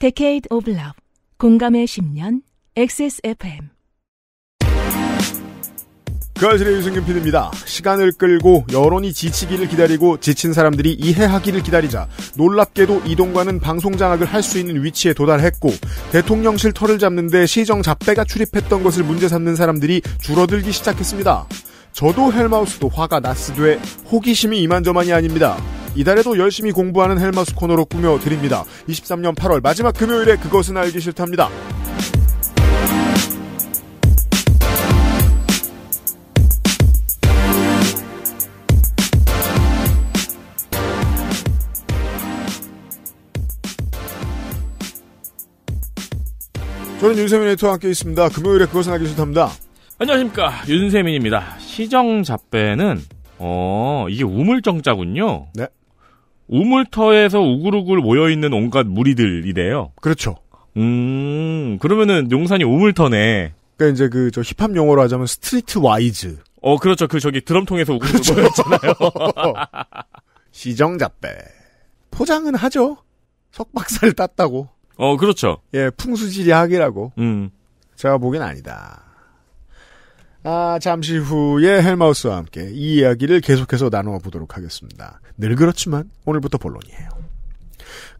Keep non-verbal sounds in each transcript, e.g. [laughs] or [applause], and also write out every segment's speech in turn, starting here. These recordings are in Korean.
Decade of Love 공감의 10년 XSFM 그아실의 유승균 PD입니다. 시간을 끌고 여론이 지치기를 기다리고 지친 사람들이 이해하기를 기다리자 놀랍게도 이동과는 방송 장악을 할 수 있는 위치에 도달했고 대통령실 터를 잡는데 시정 잡배가 출입했던 것을 문제 삼는 사람들이 줄어들기 시작했습니다. 저도 헬마우스도 화가 났으되 호기심이 이만저만이 아닙니다. 이달에도 열심히 공부하는 헬마우스 코너로 꾸며드립니다. 23년 8월 마지막 금요일에 그것은 알기 싫답니다. 저는 윤세민 에디터와 함께 있습니다. 금요일에 그것은 알기 싫답니다. 안녕하십니까. 윤세민입니다. 시정잡배는 어 이게 우물정자군요. 네. 우물터에서 우글우글 모여있는 온갖 무리들이래요. 그렇죠. 음 그러면은 용산이 우물터네. 그러니까 이제 그 저 힙합 용어로 하자면 스트리트 와이즈. 어 그렇죠. 그 저기 드럼통에서 우글우글 그렇죠. 모였잖아요. [laughs] 시정잡배 포장은 하죠. 석박사를 땄다고. 어 그렇죠. 예 풍수지리학이라고. 음 제가 보기엔 아니다. 아, 잠시 후에 헬마우스와 함께 이 이야기를 계속해서 나누어 보도록 하겠습니다. 늘 그렇지만 오늘부터 본론이에요.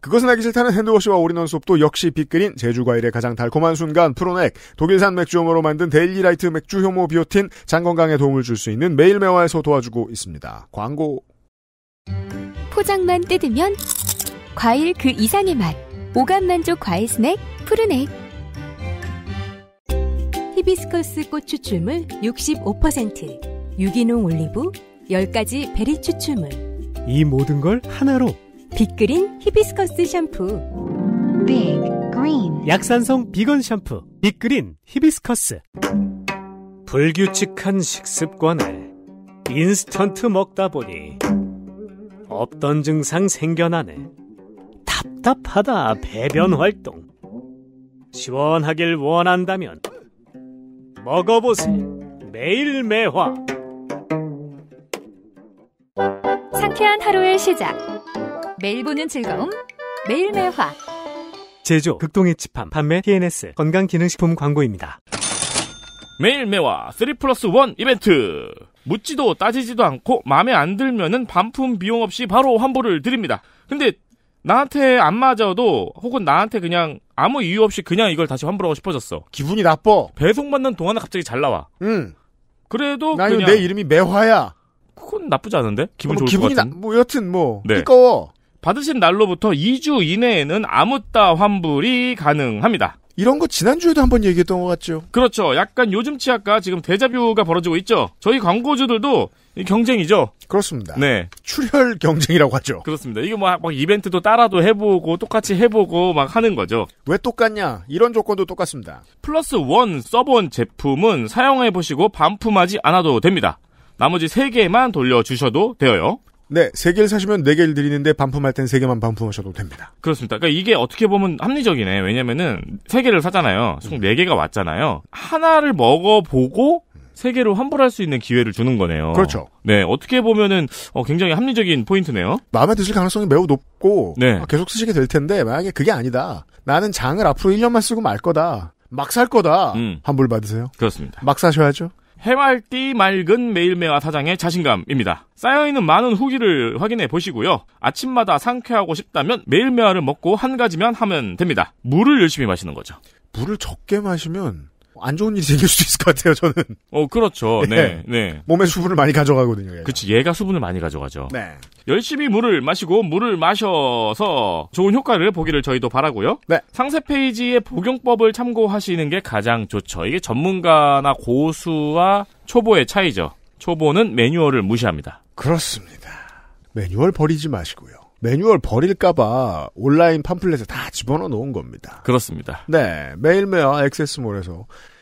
그것은 하기 싫다는 핸드워시와 올인원 수업도 역시 빅그린, 제주과일의 가장 달콤한 순간 프로넥, 독일산 맥주호으로 만든 데일리라이트 맥주 효모 비오틴, 장 건강에 도움을 줄 수 있는 매일매화에서 도와주고 있습니다. 광고 포장만 뜯으면 과일 그 이상의 맛 오감만족 과일 스낵 푸르넥 히비스커스 꽃 추출물 65%, 유기농 올리브, 10가지 베리 추출물. 이 모든 걸 하나로 빅그린 히비스커스 샴푸. 빅 그린 약산성 비건 샴푸 빅그린 히비스커스. 불규칙한 식습관을 인스턴트 먹다 보니 없던 증상 생겨나네. 답답하다 배변 활동. 시원하길 원한다면 먹어보세요. 매일 매화. 상쾌한 하루의 시작. 매일 보는 즐거움. 매일 매화. 제조 극동의 집함 판매 TNS 건강기능식품 광고입니다. 매일 매화 3 플러스 1 이벤트. 묻지도 따지지도 않고 마음에 안 들면은 반품 비용 없이 바로 환불을 드립니다. 근데 나한테 안 맞아도 혹은 나한테 그냥 아무 이유 없이 그냥 이걸 다시 환불하고 싶어졌어. 기분이 나빠. 배송받는 동안에 갑자기 잘 나와. 응. 그래도 나 그냥 내 이름이 매화야. 그건 나쁘지 않은데 기분 뭐 좋을 이것 같은. 나, 뭐 여튼 뭐 네. 뜨거워. 받으신 날로부터 2주 이내에는 아무 따 환불이 가능합니다. 이런 거 지난주에도 한 번 얘기했던 것 같죠. 그렇죠. 약간 요즘 치약과 지금 대자뷰가 벌어지고 있죠. 저희 광고주들도 경쟁이죠. 그렇습니다. 네. 출혈 경쟁이라고 하죠. 그렇습니다. 이게 막, 막 이벤트도 따라도 해보고 똑같이 해보고 막 하는 거죠. 왜 똑같냐? 이런 조건도 똑같습니다. 플러스 원 써본 제품은 사용해보시고 반품하지 않아도 됩니다. 나머지 3개만 돌려주셔도 되어요. 네, 세 개를 사시면 네 개를 드리는데 반품할 땐세 개만 반품하셔도 됩니다. 그렇습니다. 그러니까 이게 어떻게 보면 합리적이네. 왜냐면은 세 개를 사잖아요. 총 네 개가 왔잖아요. 하나를 먹어보고 세 개로 환불할 수 있는 기회를 주는 거네요. 그렇죠. 네, 어떻게 보면은 어, 굉장히 합리적인 포인트네요. 마음에 드실 가능성이 매우 높고 네. 아, 계속 쓰시게 될 텐데 만약에 그게 아니다. 나는 장을 앞으로 1년만 쓰고 말 거다. 막 살 거다. 음. 환불 받으세요. 그렇습니다. 막 사셔야죠. 해맑디 맑은 매일매화 사장의 자신감입니다. 쌓여있는 많은 후기를 확인해 보시고요. 아침마다 상쾌하고 싶다면 매일매화를 먹고 한가지만 하면 됩니다. 물을 열심히 마시는 거죠. 물을 적게 마시면 안 좋은 일이 생길 수도 있을 것 같아요, 저는. 어, 그렇죠. 네. [laughs] 네. 네. 몸에 수분을 많이 가져가거든요. 얘가. 그치, 얘가 수분을 많이 가져가죠. 네. 열심히 물을 마시고 물을 마셔서 좋은 효과를 보기를 저희도 바라고요. 네. 상세 페이지의 복용법을 참고하시는 게 가장 좋죠. 이게 전문가나 고수와 초보의 차이죠. 초보는 매뉴얼을 무시합니다. 그렇습니다. 매뉴얼 버리지 마시고요. 매뉴얼 버릴까봐 온라인 팜플렛에 다 집어넣어 놓은 겁니다. 그렇습니다. 네. 매일매일 아, 액세스몰에서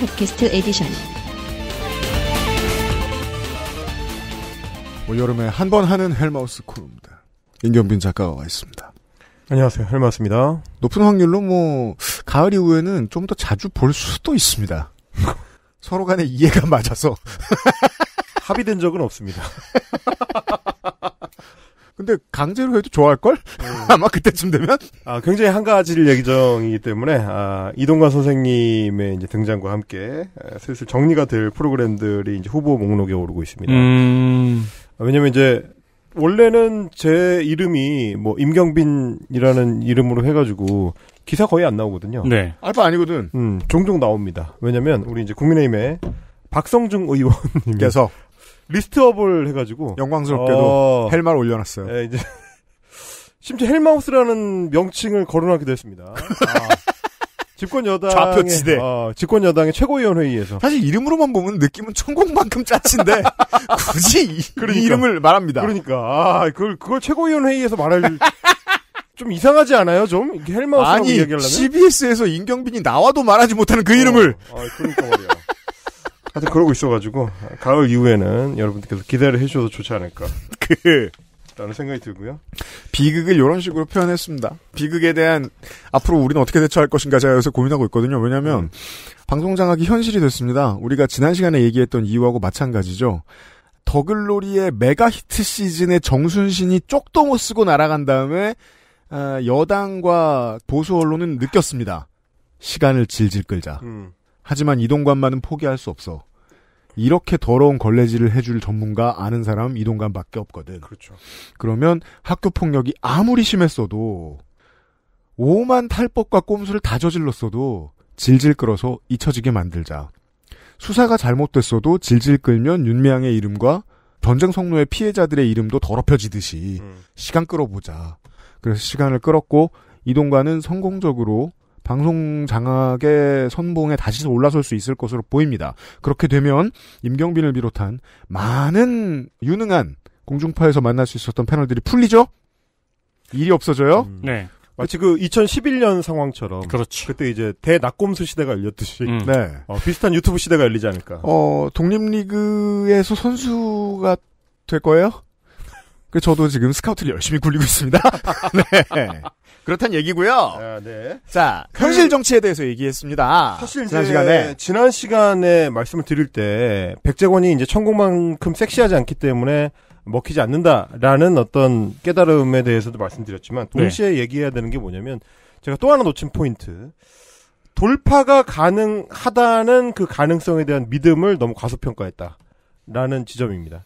팟캐스트 에디션. 올여름에 뭐 한번 하는 헬마우스 코입니다. 임경빈 작가가 와 있습니다. 안녕하세요. 헬마우스입니다. 높은 확률로 뭐 가을 이후에는 좀 더 자주 볼 수도 있습니다. [laughs] 서로 간에 이해가 맞아서 합의된 적은 없습니다. [laughs] 근데 강제로 해도 좋아할걸? 음. [laughs] 아마 그때쯤 되면? 아, 굉장히 한가지를 얘기정이기 때문에, 아, 이동관 선생님의 이제 등장과 함께 슬슬 정리가 될 프로그램들이 이제 후보 목록에 오르고 있습니다. 음... 아, 왜냐면 이제, 원래는 제 이름이 뭐 임경빈이라는 이름으로 해가지고 기사 거의 안 나오거든요. 네. 알바 아니거든. 음, 종종 나옵니다. 왜냐면 우리 이제 국민의힘에 박성중 의원님께서 리스트업을 해가지고 영광스럽게도 어... 헬마를 올려놨어요. 네, 이제 [laughs] 심지어 헬마우스라는 명칭을 거론하기도 했습니다. 아, 집권 여당 좌표 지대. 어, 집권 여당의 최고위원 회의에서 사실 이름으로만 보면 느낌은 천공만큼 짜친데 [laughs] 굳이 그러니까. 이름을 말합니다. 그러니까 아, 그걸 그걸 최고위원 회의에서 말할 [laughs] 좀 이상하지 않아요? 좀 헬마우스라고 아니, 기하려면 CBS에서 임경빈이 나와도 말하지 못하는 그 이름을. 어, 아, 그러니까 말이야. 하여튼 그러고 있어가지고 가을 이후에는 여러분들께서 기대를 해주셔도 좋지 않을까. 그 라는 생각이 들고요. 비극을 이런 식으로 표현했습니다. 비극에 대한 앞으로 우리는 어떻게 대처할 것인가 제가 요새 고민하고 있거든요. 왜냐하면 음. 방송 장악이 현실이 됐습니다. 우리가 지난 시간에 얘기했던 이유하고 마찬가지죠. 더글로리의 메가 히트 시즌의 정순신이 쪽도 못 쓰고 날아간 다음에 아, 여당과 보수 언론은 느꼈습니다. 시간을 질질 끌자. 음. 하지만 이동관만은 포기할 수 없어. 이렇게 더러운 걸레질을 해줄 전문가 아는 사람 이동관밖에 없거든. 그렇죠. 그러면 학교 폭력이 아무리 심했어도 오만 탈법과 꼼수를 다 저질렀어도 질질 끌어서 잊혀지게 만들자. 수사가 잘못됐어도 질질 끌면 윤미향의 이름과 전쟁 성노의 피해자들의 이름도 더럽혀지듯이 음. 시간 끌어보자. 그래서 시간을 끌었고 이동관은 성공적으로 방송 장악의 선봉에 다시 올라설 수 있을 것으로 보입니다. 그렇게 되면 임경빈을 비롯한 많은 유능한 공중파에서 만날 수 있었던 패널들이 풀리죠? 일이 없어져요? 음. 네. 마치 그 2011년 상황처럼 그렇죠. 그때 이제 대낙곰수 시대가 열렸듯이 음. 네. 어, 비슷한 유튜브 시대가 열리지 않을까. 어, 독립리그에서 선수가 될 거예요? 그 저도 지금 스카우트를 열심히 굴리고 있습니다. [laughs] 네. 그렇단 얘기고요. 아, 네. 자, 현실 정치에 대해서 얘기했습니다. 사실 지난 시간에 지난 시간에 말씀을 드릴 때백재권이 이제 천국만큼 섹시하지 않기 때문에 먹히지 않는다라는 어떤 깨달음에 대해서도 말씀드렸지만 네. 동시에 네. 얘기해야 되는 게 뭐냐면 제가 또 하나 놓친 포인트. 돌파가 가능하다는 그 가능성에 대한 믿음을 너무 과소평가했다라는 지점입니다.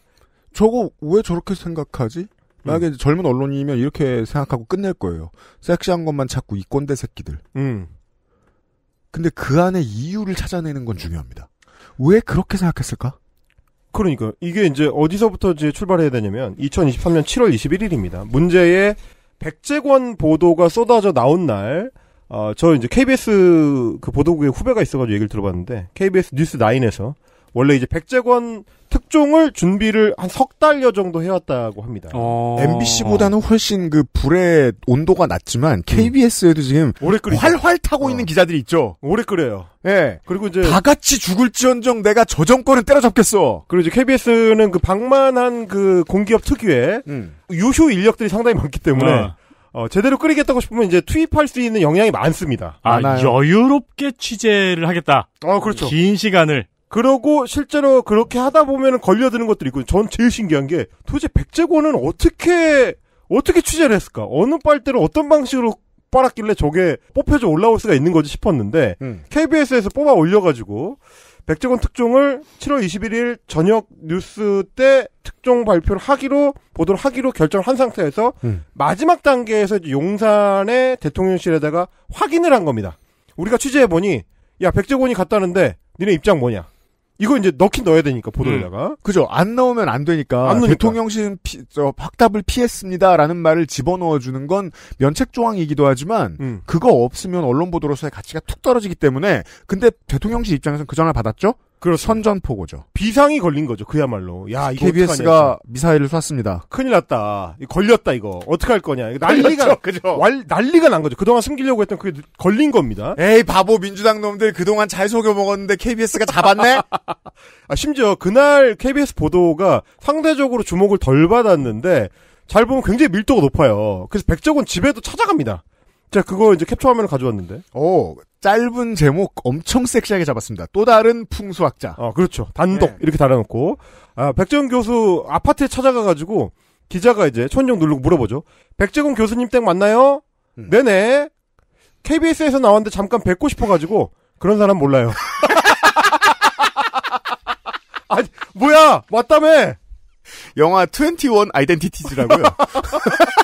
저거 왜 저렇게 생각하지? 음. 만약에 음. 젊은 언론이면 이렇게 생각하고 끝낼 거예요. 섹시한 것만 찾고 이 꼰대 새끼들. 음. 근데 그 안에 이유를 찾아내는 건 중요합니다. 왜 그렇게 생각했을까? 그러니까 이게 이제 어디서부터 이제 출발해야 되냐면 2023년 7월 21일입니다. 문제의 백재권 보도가 쏟아져 나온 날, 어, 저 이제 KBS 그보도국에 후배가 있어가지고 얘기를 들어봤는데 KBS 뉴스 9에서 원래 이제 백재권 특종을 준비를 한 석 달여 정도 해왔다고 합니다. 어... MBC보다는 훨씬 그 불의 온도가 낮지만 KBS에도 지금 오래 끓이 활활 타고 어. 있는 기자들이 있죠. 오래 끓여요. 예. 네. 그리고 이제 다 같이 죽을지언정 내가 저 정권을 때려잡겠어. 그리고 이제 KBS는 그 방만한 그 공기업 특유의 음. 유효 인력들이 상당히 많기 때문에 어. 어, 제대로 끓이겠다고 싶으면 이제 투입할 수 있는 영향이 많습니다. 아, 많아요. 여유롭게 취재를 하겠다. 아, 그렇죠. 긴 시간을. 그러고 실제로 그렇게 하다 보면 걸려드는 것들이 있고, 전 제일 신기한 게 도대체 백제고는 어떻게 어떻게 취재를 했을까? 어느 빨대를 어떤 방식으로 빨았길래 저게 뽑혀져 올라올 수가 있는 거지 싶었는데 음. KBS에서 뽑아 올려가지고 백제권 특종을 7월 21일 저녁 뉴스 때 특종 발표를 하기로 보도를 하기로 결정을 한 상태에서 음. 마지막 단계에서 용산의 대통령실에다가 확인을 한 겁니다. 우리가 취재해 보니 야 백제권이 갔다는데 니네 입장 뭐냐? 이거 이제 넣긴 넣어야 되니까 보도에다가 음. 그죠 안 넣으면 안 되니까 안 대통령실 피, 저, 확답을 피했습니다라는 말을 집어넣어 주는 건 면책 조항이기도 하지만 음. 그거 없으면 언론 보도로서의 가치가 툭 떨어지기 때문에 근데 대통령실 입장에서는 그 전화 받았죠 그리고 선전포고죠. 비상이 걸린 거죠. 그야말로. 야, 이 KBS가 미사일을 쐈습니다. 큰일 났다. 걸렸다 이거. 어떻게 할 거냐. 이거 난리가 그렇죠. [laughs] 그죠. 왈, 난리가 난 거죠. 그동안 숨기려고 했던 그게 걸린 겁니다. 에이, 바보 민주당 놈들 그동안 잘 속여 먹었는데 KBS가 잡았네. [laughs] 아, 심지어 그날 KBS 보도가 상대적으로 주목을 덜 받았는데 잘 보면 굉장히 밀도가 높아요. 그래서 백적은 집에도 찾아갑니다. 제가 그거 이제 캡처 화면을 가져왔는데. 오, 짧은 제목 엄청 섹시하게 잡았습니다. 또 다른 풍수학자. 어, 그렇죠. 단독 네. 이렇게 달아놓고 아, 백재훈 교수 아파트에 찾아가가지고 기자가 이제 천정 누르고 물어보죠. 백재훈 교수님 댁 맞나요? 음. 네네. KBS에서 나왔는데 잠깐 뵙고 싶어가지고 그런 사람 몰라요. [laughs] 아니 뭐야 왔다며 영화 21 아이덴티티즈라고요. [laughs]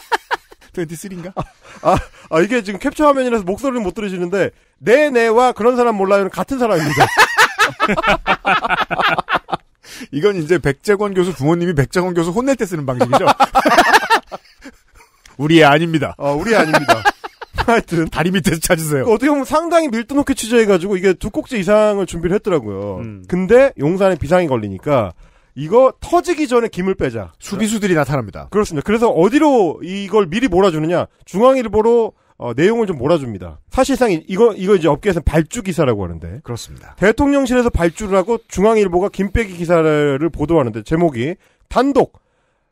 23인가? 아, 아, 아, 이게 지금 캡처 화면이라서 목소리를못 들으시는데, 네네와 그런 사람 몰라요는 같은 사람입니다. [laughs] 이건 이제 백재권 교수 부모님이 백재권 교수 혼낼 때 쓰는 방식이죠. [laughs] 우리 애 아닙니다. 어, 우리 애 아닙니다. [laughs] 하여튼 다리 밑에서 찾으세요. 어떻게 보면 상당히 밀도높게 취재해가지고 이게 두 꼭지 이상을 준비를 했더라고요. 음. 근데 용산에 비상이 걸리니까 이거 터지기 전에 김을 빼자. 수비수들이 나타납니다. 그렇습니다. 그래서 어디로 이걸 미리 몰아주느냐? 중앙일보로 어, 내용을 좀 몰아줍니다. 사실상 이거 이거 이제 업계에서는 발주 기사라고 하는데 그렇습니다. 대통령실에서 발주를 하고 중앙일보가 김빼기 기사를 보도하는데 제목이 단독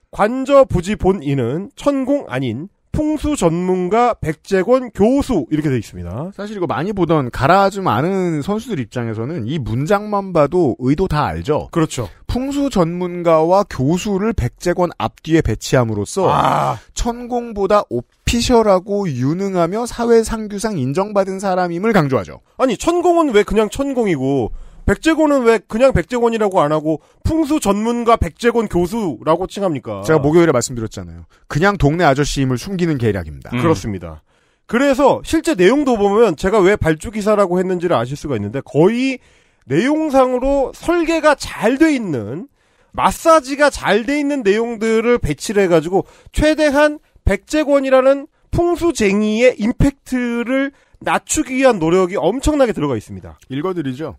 관저 부지 본인은 천공 아닌 통수 전문가 백재권 교수 이렇게 돼 있습니다. 사실 이거 많이 보던 가라 좀 아는 선수들 입장에서는 이 문장만 봐도 의도 다 알죠. 그렇죠. 풍수 전문가와 교수를 백재권 앞뒤에 배치함으로써 아. 천공보다 오피셜하고 유능하며 사회 상규상 인정받은 사람임을 강조하죠. 아니 천공은 왜 그냥 천공이고 백제곤은 왜 그냥 백제곤이라고 안 하고 풍수 전문가 백제곤 교수라고 칭합니까? 제가 목요일에 말씀드렸잖아요. 그냥 동네 아저씨임을 숨기는 계략입니다. 음. 그렇습니다. 그래서 실제 내용도 보면 제가 왜 발주 기사라고 했는지를 아실 수가 있는데 거의 내용상으로 설계가 잘 돼 있는 마사지가 잘 돼 있는 내용들을 배치를 해가지고 최대한 백제권이라는 풍수쟁이의 임팩트를 낮추기 위한 노력이 엄청나게 들어가 있습니다. 읽어드리죠.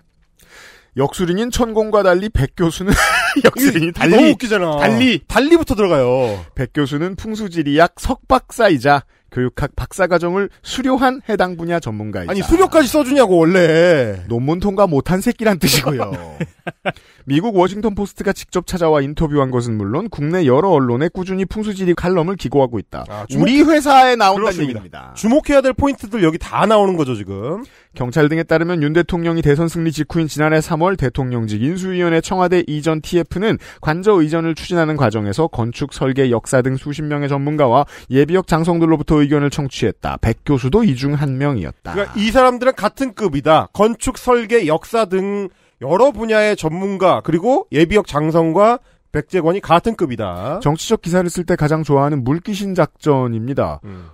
역술인인 천공과 달리 백 교수는 [laughs] 역술인이 달리 너무 웃기잖아. 달리 달리부터 들어가요. 백 교수는 풍수지리학 석박사이자 교육학 박사과정을 수료한 해당 분야 전문가이다. 아니 수료까지 써주냐고 원래. 논문 통과 못한 새끼란 뜻이고요. [laughs] 미국 워싱턴 포스트가 직접 찾아와 인터뷰한 것은 물론 국내 여러 언론에 꾸준히 풍수지리 칼럼을 기고하고 있다. 아, 주목... 우리 회사에 나온다는 얘기입니다. 주목해야 될 포인트들 여기 다 나오는 거죠 지금. 경찰 등에 따르면 윤 대통령이 대선 승리 직후인 지난해 3월 대통령직 인수위원회 청와대 이전 TF는 관저 의전을 추진하는 과정에서 건축, 설계, 역사 등 수십 명의 전문가와 예비역 장성들로부터 의견을 청취했다. 백 교수도 이중한 명이었다. 그러니까 이 사람들은 같은 급이다. 건축, 설계, 역사 등 여러 분야의 전문가 그리고 예비역 장성과 백재권이 같은 급이다. 정치적 기사를 쓸 때 가장 좋아하는 물귀신 작전입니다. 음.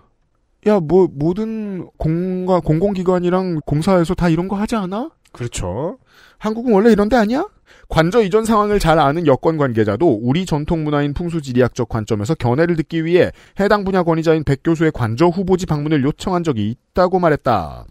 야, 뭐, 모든 공과, 공공기관이랑 공사에서 다 이런 거 하지 않아? 그렇죠. 한국은 원래 이런 데 아니야? 관저 이전 상황을 잘 아는 여권 관계자도 우리 전통 문화인 풍수지리학적 관점에서 견해를 듣기 위해 해당 분야 권위자인 백 교수의 관저 후보지 방문을 요청한 적이 있다고 말했다.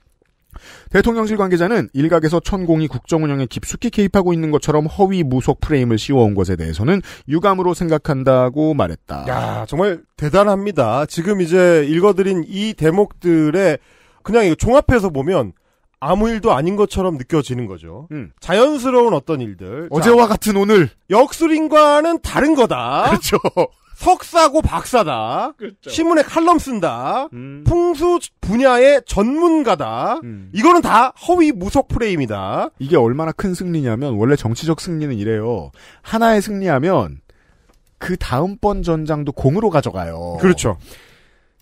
대통령실 관계자는 일각에서 천공이 국정운영에 깊숙이 개입하고 있는 것처럼 허위 무속 프레임을 씌워온 것에 대해서는 유감으로 생각한다고 말했다. 야 정말 대단합니다. 지금 이제 읽어드린 이 대목들의 그냥 이거 종합해서 보면 아무 일도 아닌 것처럼 느껴지는 거죠. 음. 자연스러운 어떤 일들. 어제와 자, 같은 오늘. 역술인과는 다른 거다. 그렇죠. 석사고 박사다. 그렇죠. 신문에 칼럼 쓴다. 음. 풍수 분야의 전문가다. 음. 이거는 다 허위 무속 프레임이다. 이게 얼마나 큰 승리냐면 원래 정치적 승리는 이래요. 하나의 승리하면 그 다음번 전장도 공으로 가져가요. 그렇죠.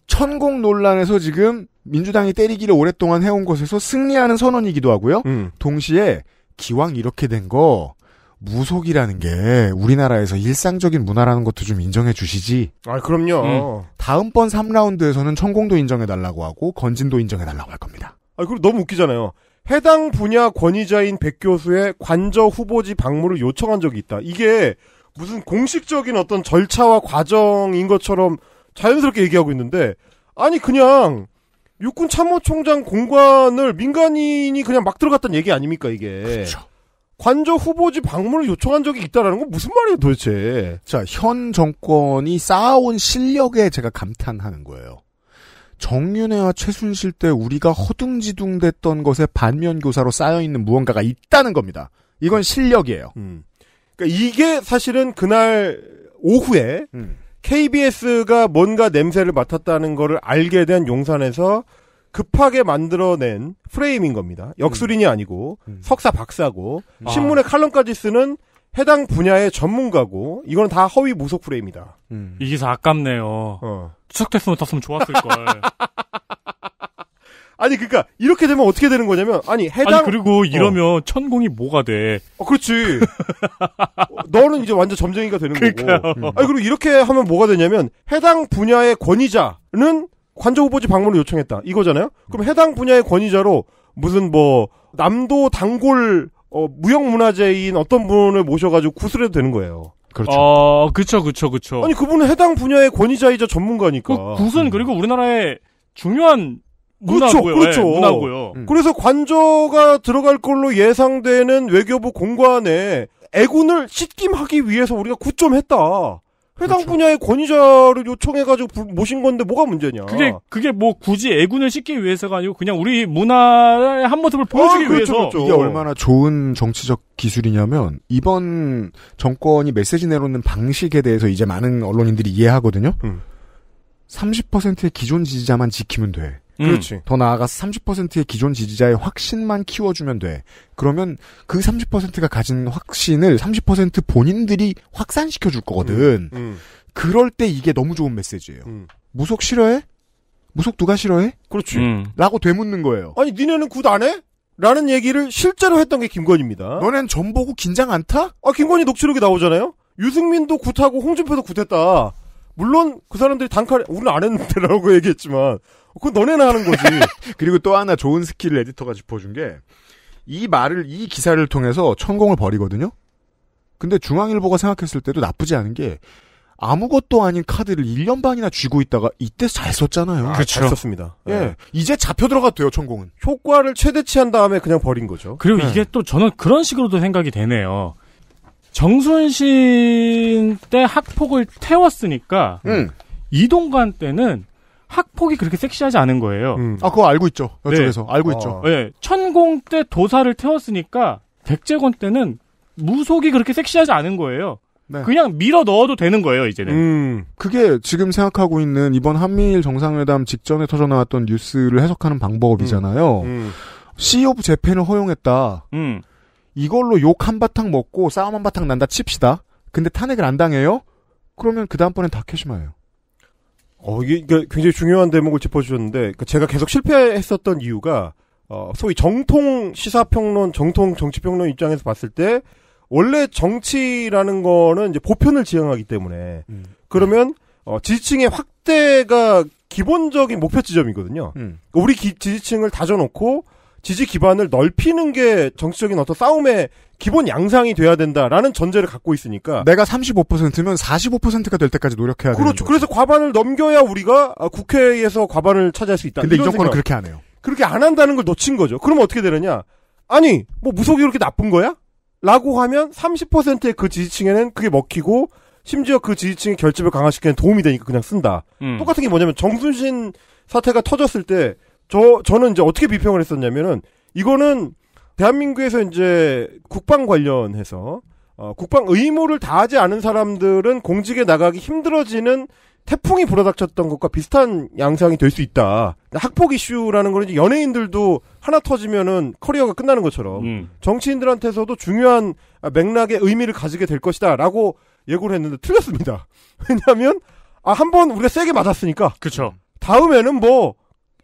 천공 논란에서 지금 민주당이 때리기를 오랫동안 해온 것에서 승리하는 선언이기도 하고요. 음. 동시에 기왕 이렇게 된거 무속이라는 게 우리나라에서 일상적인 문화라는 것도 좀 인정해 주시지. 아, 그럼요. 음. 다음번 3라운드에서는 천공도 인정해 달라고 하고 건진도 인정해 달라고 할 겁니다. 아, 그리고 너무 웃기잖아요. 해당 분야 권위자인 백 교수의 관저 후보지 방문을 요청한 적이 있다. 이게 무슨 공식적인 어떤 절차와 과정인 것처럼 자연스럽게 얘기하고 있는데 아니 그냥 육군 참모총장 공관을 민간인이 그냥 막 들어갔다는 얘기 아닙니까 이게. 그렇죠. 관저 후보지 방문을 요청한 적이 있다라는 건 무슨 말이에요 도대체? 자, 현 정권이 쌓아온 실력에 제가 감탄하는 거예요. 정윤회와 최순실 때 우리가 허둥지둥 됐던 것에 반면교사로 쌓여있는 무언가가 있다는 겁니다. 이건 음. 실력이에요. 음. 그러니까 이게 사실은 그날 오후에 음. KBS가 뭔가 냄새를 맡았다는 거를 알게 된 용산에서 급하게 만들어낸 프레임인 겁니다. 역술인이 음. 아니고 음. 석사 박사고 아. 신문에 칼럼까지 쓰는 해당 분야의 전문가고 이건 다 허위 무속 프레임이다. 음. 이 기사 아깝네요. 어. 추석됐으면 떴으면 좋았을 [laughs] 걸. 아니 그러니까 이렇게 되면 어떻게 되는 거냐면 아니 해당 아니, 그리고 이러면 어. 천공이 뭐가 돼? 어 그렇지. [laughs] 너는 이제 완전 점쟁이가 되는 그러니까요. 거고. 음. 아니 그리고 이렇게 하면 뭐가 되냐면 해당 분야의 권위자는 관저 후보지 방문을 요청했다. 이거잖아요? 그럼 해당 분야의 권위자로 무슨 뭐 남도 단골 어, 무형문화재인 어떤 분을 모셔가지고 구슬해도 되는 거예요. 그렇죠. 어, 그쵸, 그쵸, 그쵸. 아니, 그분은 해당 분야의 권위자이자 전문가니까. 그, 구은 그리고 우리나라의 중요한 문화고요. 그렇죠, 예, 그렇죠. 예, 문화고요. 음. 그래서 관저가 들어갈 걸로 예상되는 외교부 공관에 애군을 씻김하기 위해서 우리가 구점했다. 해당 그렇죠. 분야의 권위자를 요청해가지고 모신 건데 뭐가 문제냐? 그게 그게 뭐 굳이 애군을 씻기 위해서가 아니고 그냥 우리 문화의 한 모습을 보여주기 아, 그렇죠, 위해서 그렇죠. 이게 얼마나 좋은 정치적 기술이냐면 이번 정권이 메시지 내놓는 방식에 대해서 이제 많은 언론인들이 이해하거든요. 음. 30%의 기존 지지자만 지키면 돼. 음. 그렇지. 더 나아가서 30%의 기존 지지자의 확신만 키워주면 돼. 그러면 그 30%가 가진 확신을 30% 본인들이 확산시켜줄 거거든. 음, 음. 그럴 때 이게 너무 좋은 메시지예요. 무속 싫어해? 무속 누가 싫어해? 그렇지. 라고 되묻는 거예요. 아니 니네는 굿 안 해? 라는 얘기를 실제로 했던 게 김건희입니다. 너넨 전 보고 긴장 안 타? 아 김건희 녹취록이 나오잖아요. 유승민도 굿하고 홍준표도 굿했다. 물론 그 사람들이 단칼에 우린안 했는데라고 [laughs] 얘기했지만 그건 너네나 하는 거지. [laughs] 그리고 또 하나 좋은 스킬을 에디터가 짚어준 게 이 말을 이 기사를 통해서 천공을 벌이거든요. 근데 중앙일보가 생각했을 때도 나쁘지 않은 게 아무것도 아닌 카드를 1년 반이나 쥐고 있다가 이때 잘 썼잖아요. 아, 그렇죠. 잘 썼습니다. 예. 네. 이제 잡혀 들어가도 돼요, 천공은. 효과를 최대치한 다음에 그냥 버린 거죠. 그리고 네. 이게 또 저는 그런 식으로도 생각이 되네요. 정순신 때 학폭을 태웠으니까 음. 이동관 때는 학폭이 그렇게 섹시하지 않은 거예요. 음. 아 그거 알고 있죠. 이쪽에서 네. 알고 아. 있죠. 어. 네. 천공 때 도사를 태웠으니까 백제권 때는 무속이 그렇게 섹시하지 않은 거예요. 네. 그냥 밀어 넣어도 되는 거예요, 이제는. 음, 그게 지금 생각하고 있는 이번 한미일 정상회담 직전에 터져 나왔던 뉴스를 해석하는 방법이잖아요. 음. 음. CEO 오 재팬을 허용했다. 음. 이걸로 욕 한바탕 먹고 싸움 한바탕 난다 칩시다. 근데 탄핵을 안 당해요? 그러면 그 다음번엔 다케시마예요. 어, 이게 굉장히 중요한 대목을 짚어주셨는데, 그러니까 제가 계속 실패했었던 이유가, 어, 소위 정통 시사평론, 정통 정치평론 입장에서 봤을 때, 원래 정치라는 거는 이제 보편을 지향하기 때문에, 음. 그러면, 어, 지지층의 확대가 기본적인 목표 지점이거든요. 음. 그러니까 우리 기, 지지층을 다져놓고, 지지 기반을 넓히는 게 정치적인 어떤 싸움의 기본 양상이 돼야 된다라는 전제를 갖고 있으니까 내가 35%면 45%가 될 때까지 노력해야 그렇죠. 되는 그래서 과반을 넘겨야 우리가 아, 국회에서 과반을 차지할 수 있다. 근데 이 정권은 그렇게 안 해요. 그렇게 안 한다는 걸 놓친 거죠. 그럼 어떻게 되느냐? 아니, 뭐 무속이 그렇게 나쁜 거야? 라고 하면 30%의 그 지지층에는 그게 먹히고 심지어 그 지지층의 결집을 강화시키는 도움이 되니까 그냥 쓴다. 음. 똑같은 게 뭐냐면 정순신 사태가 터졌을 때 저 저는 이제 어떻게 비평을 했었냐면은 이거는 대한민국에서 이제 국방 관련해서 어, 국방 의무를 다하지 않은 사람들은 공직에 나가기 힘들어지는 태풍이 불어닥쳤던 것과 비슷한 양상이 될 수 있다. 학폭 이슈라는 거는 연예인들도 하나 터지면은 커리어가 끝나는 것처럼 음. 정치인들한테서도 중요한 맥락의 의미를 가지게 될 것이다라고 예고를 했는데 틀렸습니다. [laughs] 왜냐하면 아한번 우리가 세게 맞았으니까. 그렇 다음에는 뭐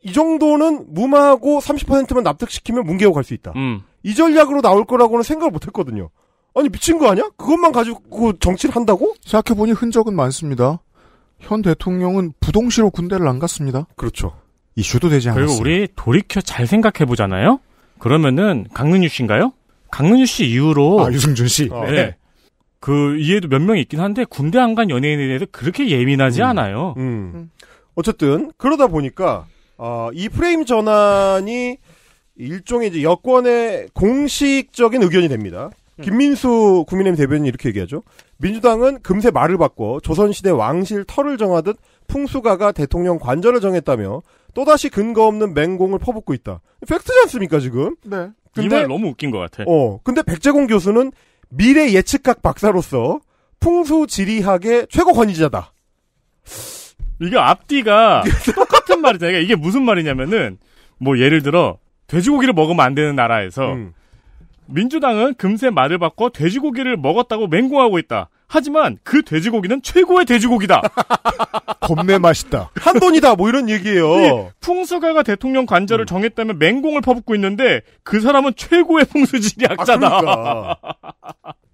이 정도는 무마하고 30%만 납득시키면 뭉개고 갈 수 있다. 음. 이 전략으로 나올 거라고는 생각을 못 했거든요. 아니, 미친 거 아니야? 그것만 가지고 정치를 한다고? 생각해보니 흔적은 많습니다. 현 대통령은 부동시로 군대를 안 갔습니다. 그렇죠. 이슈도 되지 않았니다 그리고 우리 돌이켜 잘 생각해보잖아요? 그러면은, 강릉유 씨인가요? 강릉유 씨 이후로. 아, 유승준 씨. 아, 네. 네. 그, 이해도 몇 명 있긴 한데, 군대 안 간 연예인에 대해서 그렇게 예민하지 음. 않아요. 음. 음. 어쨌든, 그러다 보니까, 어, 이 프레임 전환이 일종의 이제 여권의 공식적인 의견이 됩니다. 음. 김민수 국민의힘 대변인이 이렇게 얘기하죠. 민주당은 금세 말을 바꿔 조선시대 왕실 터를 정하듯 풍수가가 대통령 관절을 정했다며 또다시 근거 없는 맹공을 퍼붓고 있다. 팩트지 않습니까, 지금? 네. 이 말 너무 웃긴 것 같아. 어. 근데 백재공 교수는 미래 예측학 박사로서 풍수지리학의 최고 권위자다. 이게 앞뒤가 [laughs] 딴 말이잖아요. 이게 무슨 말이냐면은 뭐 예를 들어 돼지고기를 먹으면 안 되는 나라에서 음. 민주당은 금세 말을 바꿔 돼지고기를 먹었다고 맹공하고 있다. 하지만 그 돼지고기는 최고의 돼지고기다. [laughs] 겁내 맛있다. 한 돈이다. 뭐 이런 얘기예요. 풍수가가 대통령 관절을 음. 정했다면 맹공을 퍼붓고 있는데 그 사람은 최고의 풍수지리 학자다. 아, 그러니까.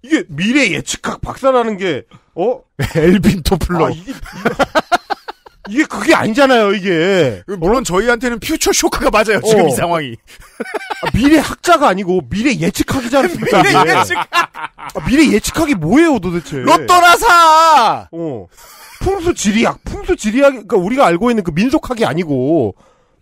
[laughs] 이게 미래 예측학 박사라는 게 어? 엘빈 토플러. 아, 이게, 이게 그게 아니잖아요, 이게. 물론 저희한테는 퓨처 쇼크가 맞아요, 지금 어. 이 상황이. 아, 미래 학자가 아니고 미래 예측하기지 않습니까? [laughs] 미래 예측. 아, 미래 예측하기 뭐예요, 도대체? 로또라 사. 어. 풍수 지리학, 풍수 지리학, 그러니까 우리가 알고 있는 그 민속학이 아니고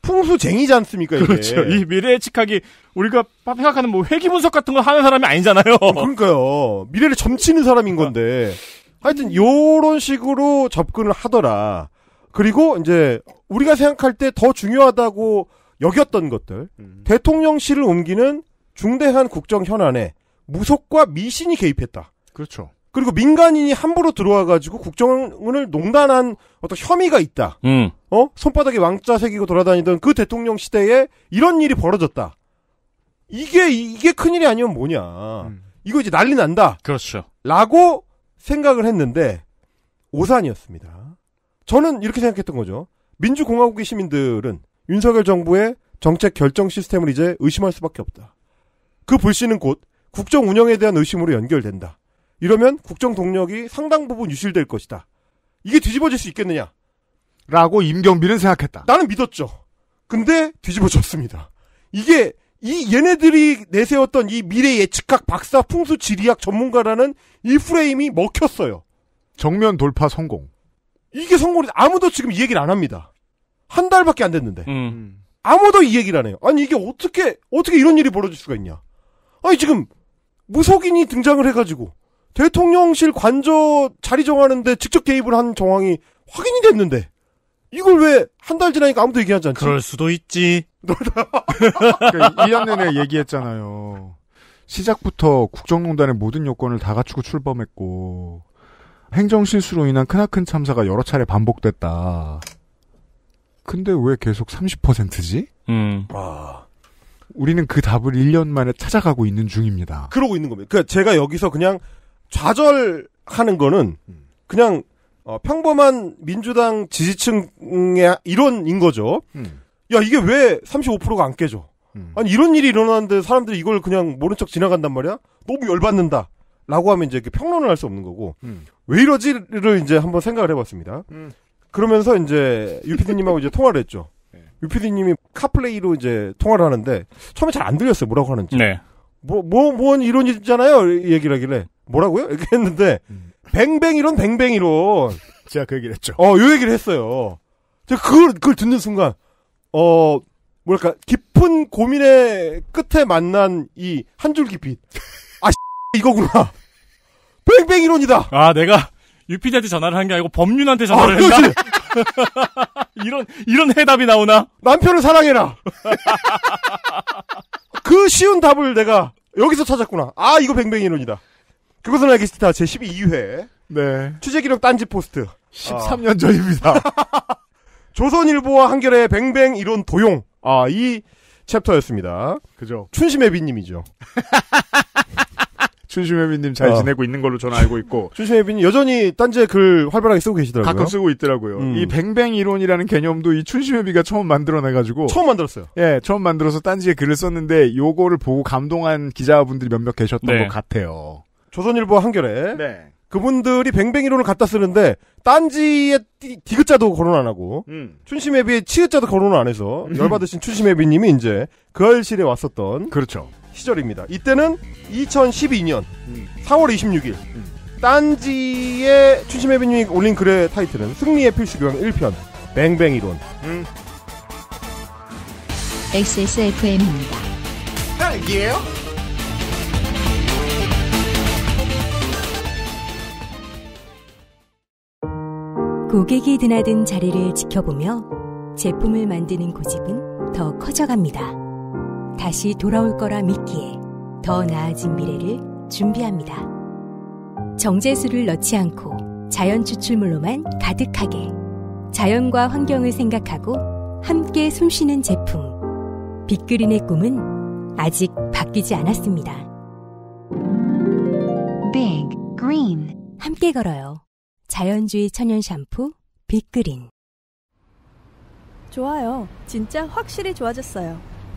풍수쟁이지 않습니까? 이게. 그렇죠. 이 미래 예측하기 우리가 생각하는 뭐 회기 분석 같은 거 하는 사람이 아니잖아요. 어, 그러니까요. 미래를 점치는 사람인 건데. 하여튼 요런 식으로 접근을 하더라. 그리고 이제 우리가 생각할 때 더 중요하다고 여겼던 것들 음. 대통령실을 옮기는 중대한 국정 현안에 무속과 미신이 개입했다. 그렇죠. 그리고 민간인이 함부로 들어와가지고 국정을 농단한 어떤 혐의가 있다. 음. 어 손바닥에 왕자 새기고 돌아다니던 그 대통령 시대에 이런 일이 벌어졌다. 이게 이게 큰 일이 아니면 뭐냐. 음. 이거 이제 난리 난다. 그렇죠. 라고 생각을 했는데 오산이었습니다. 저는 이렇게 생각했던 거죠. 민주공화국의 시민들은 윤석열 정부의 정책 결정 시스템을 이제 의심할 수밖에 없다. 그 불씨는 곧 국정 운영에 대한 의심으로 연결된다. 이러면 국정 동력이 상당 부분 유실될 것이다. 이게 뒤집어질 수 있겠느냐? 라고 임경빈은 생각했다. 나는 믿었죠. 근데 뒤집어졌습니다. 이게 이 얘네들이 내세웠던 이 미래 예측학 박사 풍수 지리학 전문가라는 이 프레임이 먹혔어요. 정면 돌파 성공. 이게 성공이 아무도 지금 이 얘기를 안 합니다. 한 달밖에 안 됐는데 음. 아무도 이 얘기를 안 해요. 아니 이게 어떻게 어떻게 이런 일이 벌어질 수가 있냐? 아니 지금 무속인이 등장을 해가지고 대통령실 관저 자리 정하는데 직접 개입을 한 정황이 확인이 됐는데 이걸 왜 한 달 지나니까 아무도 얘기하지 않지? 그럴 수도 있지. [laughs] 그러니까 2년 그러니까 내내 얘기했잖아요. 시작부터 국정농단의 모든 요건을 다 갖추고 출범했고 행정 실수로 인한 크나큰 참사가 여러 차례 반복됐다. 근데 왜 계속 30%지? 음. 와. 아, 우리는 그 답을 1년 만에 찾아가고 있는 중입니다. 그러고 있는 겁니다. 그러니까 제가 여기서 그냥 좌절하는 거는 음. 그냥 어, 평범한 민주당 지지층의 이론인 거죠. 음. 야, 이게 왜 35%가 안 깨져? 음. 아니, 이런 일이 일어나는데 사람들이 이걸 그냥 모른 척 지나간단 말이야? 너무 열받는다. 라고 하면 이제 평론을 할 수 없는 거고 음. 왜 이러지를 이제 한번 생각을 해봤습니다. 음. 그러면서 이제 유피디님하고 이제 통화를 했죠. 네. 유피디님이 카플레이로 이제 통화를 하는데 처음에 잘 안 들렸어요. 뭐라고 하는지. 네. 뭐뭐 뭔 이론이잖아요. 있 얘기를 하길래 뭐라고요? 이렇게 했는데 음. 뱅뱅 이론 뱅뱅 이론. 제가 그 얘기를 했죠. 어, 요 얘기를 했어요. 제가 그걸 그걸 듣는 순간 어 뭐랄까 깊은 고민의 끝에 만난 이 한 줄 깊이. 이거구나. 뱅뱅 이론이다. 아, 내가 유피디한테 전화를 한 게 아니고 법륜한테 전화를 아, 했다. [laughs] 이런 이런 해답이 나오나? 남편을 사랑해라. 그 쉬운 답을 내가 여기서 찾았구나. 아, 이거 뱅뱅 이론이다. 그것은 알기 싫다. 제 12회. 네. 취재 기록 딴지 포스트. 13년 아. 전입니다. [laughs] 조선일보와 한겨레의 뱅뱅 이론 도용. 아, 이 챕터였습니다. 그죠. 춘심의 비님이죠. [laughs] 춘심혜빈님 잘 어. 지내고 있는 걸로 저는 알고 있고. 춘심혜빈 [laughs] 여전히 딴지에 글 활발하게 쓰고 계시더라고요. 가끔 쓰고 있더라고요. 음. 이 뱅뱅 이론이라는 개념도 이 춘심혜비가 처음 만들어내가지고. 처음 만들었어요. 예, 처음 만들어서 딴지에 글을 썼는데 요거를 보고 감동한 기자분들이 몇몇 계셨던 네. 것 같아요. 조선일보 한겨레. 네. 그분들이 뱅뱅 이론을 갖다 쓰는데 딴지에 디귿자도 거론 안 하고 음. 춘심혜비의 치읓자도 거론안 해서 음. 열받으신 춘심혜비님이 이제 그 알실에 왔었던 그렇죠. 시절입니다. 이때는 2012년 4월 26일 딴지의 춘심 해비님이 올린 글의 타이틀은 승리의 필수 교양 1편 뱅뱅 이론 음. XSFM입니다. 딸기예요? 아, 고객이 드나든 자리를 지켜보며 제품을 만드는 고집은 더 커져갑니다. 다시 돌아올 거라 믿기에 더 나아진 미래를 준비합니다. 정제수를 넣지 않고 자연 추출물로만 가득하게 자연과 환경을 생각하고 함께 숨쉬는 제품 빅그린의 꿈은 아직 바뀌지 않았습니다. Big Green 함께 걸어요. 자연주의 천연 샴푸 빅그린 좋아요. 진짜 확실히 좋아졌어요.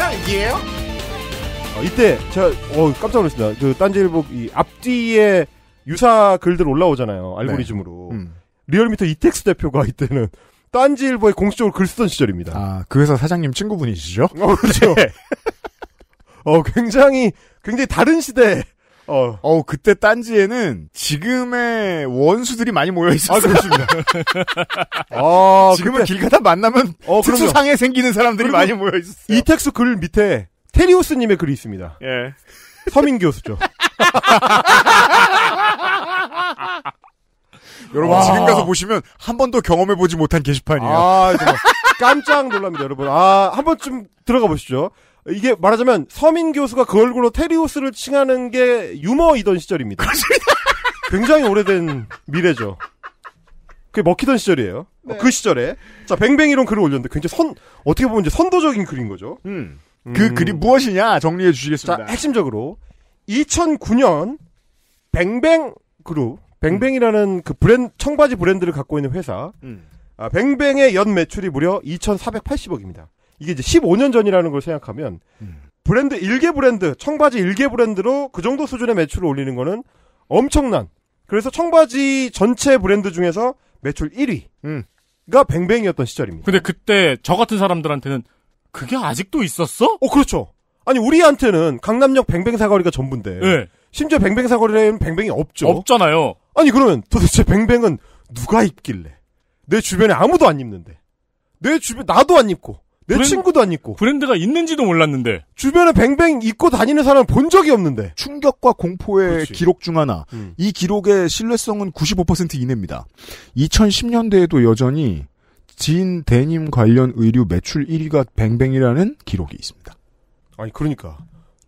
딸기예요? 어, 이때 제가 어, 깜짝 놀랐습니다. 그 딴지일보 이 앞뒤에 유사 글들 올라오잖아요. 네. 알고리즘으로. 네. 음. 리얼미터 이택수 대표가 이때는 딴지일보에 공식적으로 글 쓰던 시절입니다. 아, 그 회사 사장님 친구분이시죠? 어, 그렇죠. 네. [laughs] 어, 굉장히 굉장히 다른 시대 어. 어 그때 딴지에는 지금의 원수들이 많이 모여 있었습니다. 아, 어, [laughs] 아, 지금은 길 가다 만나면 어, 특수상에 생기는 사람들이 많이 모여 있었어요. 이텍스글 밑에 테리우스님의 글이 있습니다. 예. 서민 교수죠. [laughs] 여러분 와. 지금 가서 보시면 한 번도 경험해 보지 못한 게시판이에요. 아, 깜짝 놀랍니다, 여러분. 아, 한 번쯤 들어가 보시죠. 이게 말하자면 서민 교수가 그 얼굴로 테리우스를 칭하는 게 유머이던 시절입니다. 굉장히 오래된 미래죠. 그게 먹히던 시절이에요. 네. 그 시절에 자 뱅뱅이론 글을 올렸는데 굉장히 선 어떻게 보면 이제 선도적인 글인 거죠. 음. 음. 그 글이 무엇이냐 정리해 주시겠습니다. 자, 핵심적으로 2009년 뱅뱅 그룹 뱅뱅이라는 음. 그 브랜 청바지 브랜드를 갖고 있는 회사 음. 아, 뱅뱅의 연 매출이 무려 2,480억입니다. 이게 이제 15년 전이라는 걸 생각하면 음. 브랜드 일개 브랜드 청바지 일개 브랜드로 그 정도 수준의 매출을 올리는 거는 엄청난. 그래서 청바지 전체 브랜드 중에서 매출 1위가 음. 뱅뱅이었던 시절입니다. 근데 그때 저 같은 사람들한테는 그게 아직도 있었어? 어 그렇죠. 아니 우리한테는 강남역 뱅뱅 사거리가 전부인데 네. 심지어 뱅뱅 사거리에는 뱅뱅이 없죠. 없잖아요. 아니 그러면 도대체 뱅뱅은 누가 입길래? 내 주변에 아무도 안 입는데 내 주변 나도 안 입고 내 브랜... 친구도 안 입고 브랜드가 있는지도 몰랐는데 주변에 뱅뱅 입고 다니는 사람 본 적이 없는데 충격과 공포의 그렇 기록 중 하나 음. 이 기록의 신뢰성은 95% 이내입니다 2010년대에도 여전히 진 데님 관련 의류 매출 1위가 뱅뱅이라는 기록이 있습니다 아니 그러니까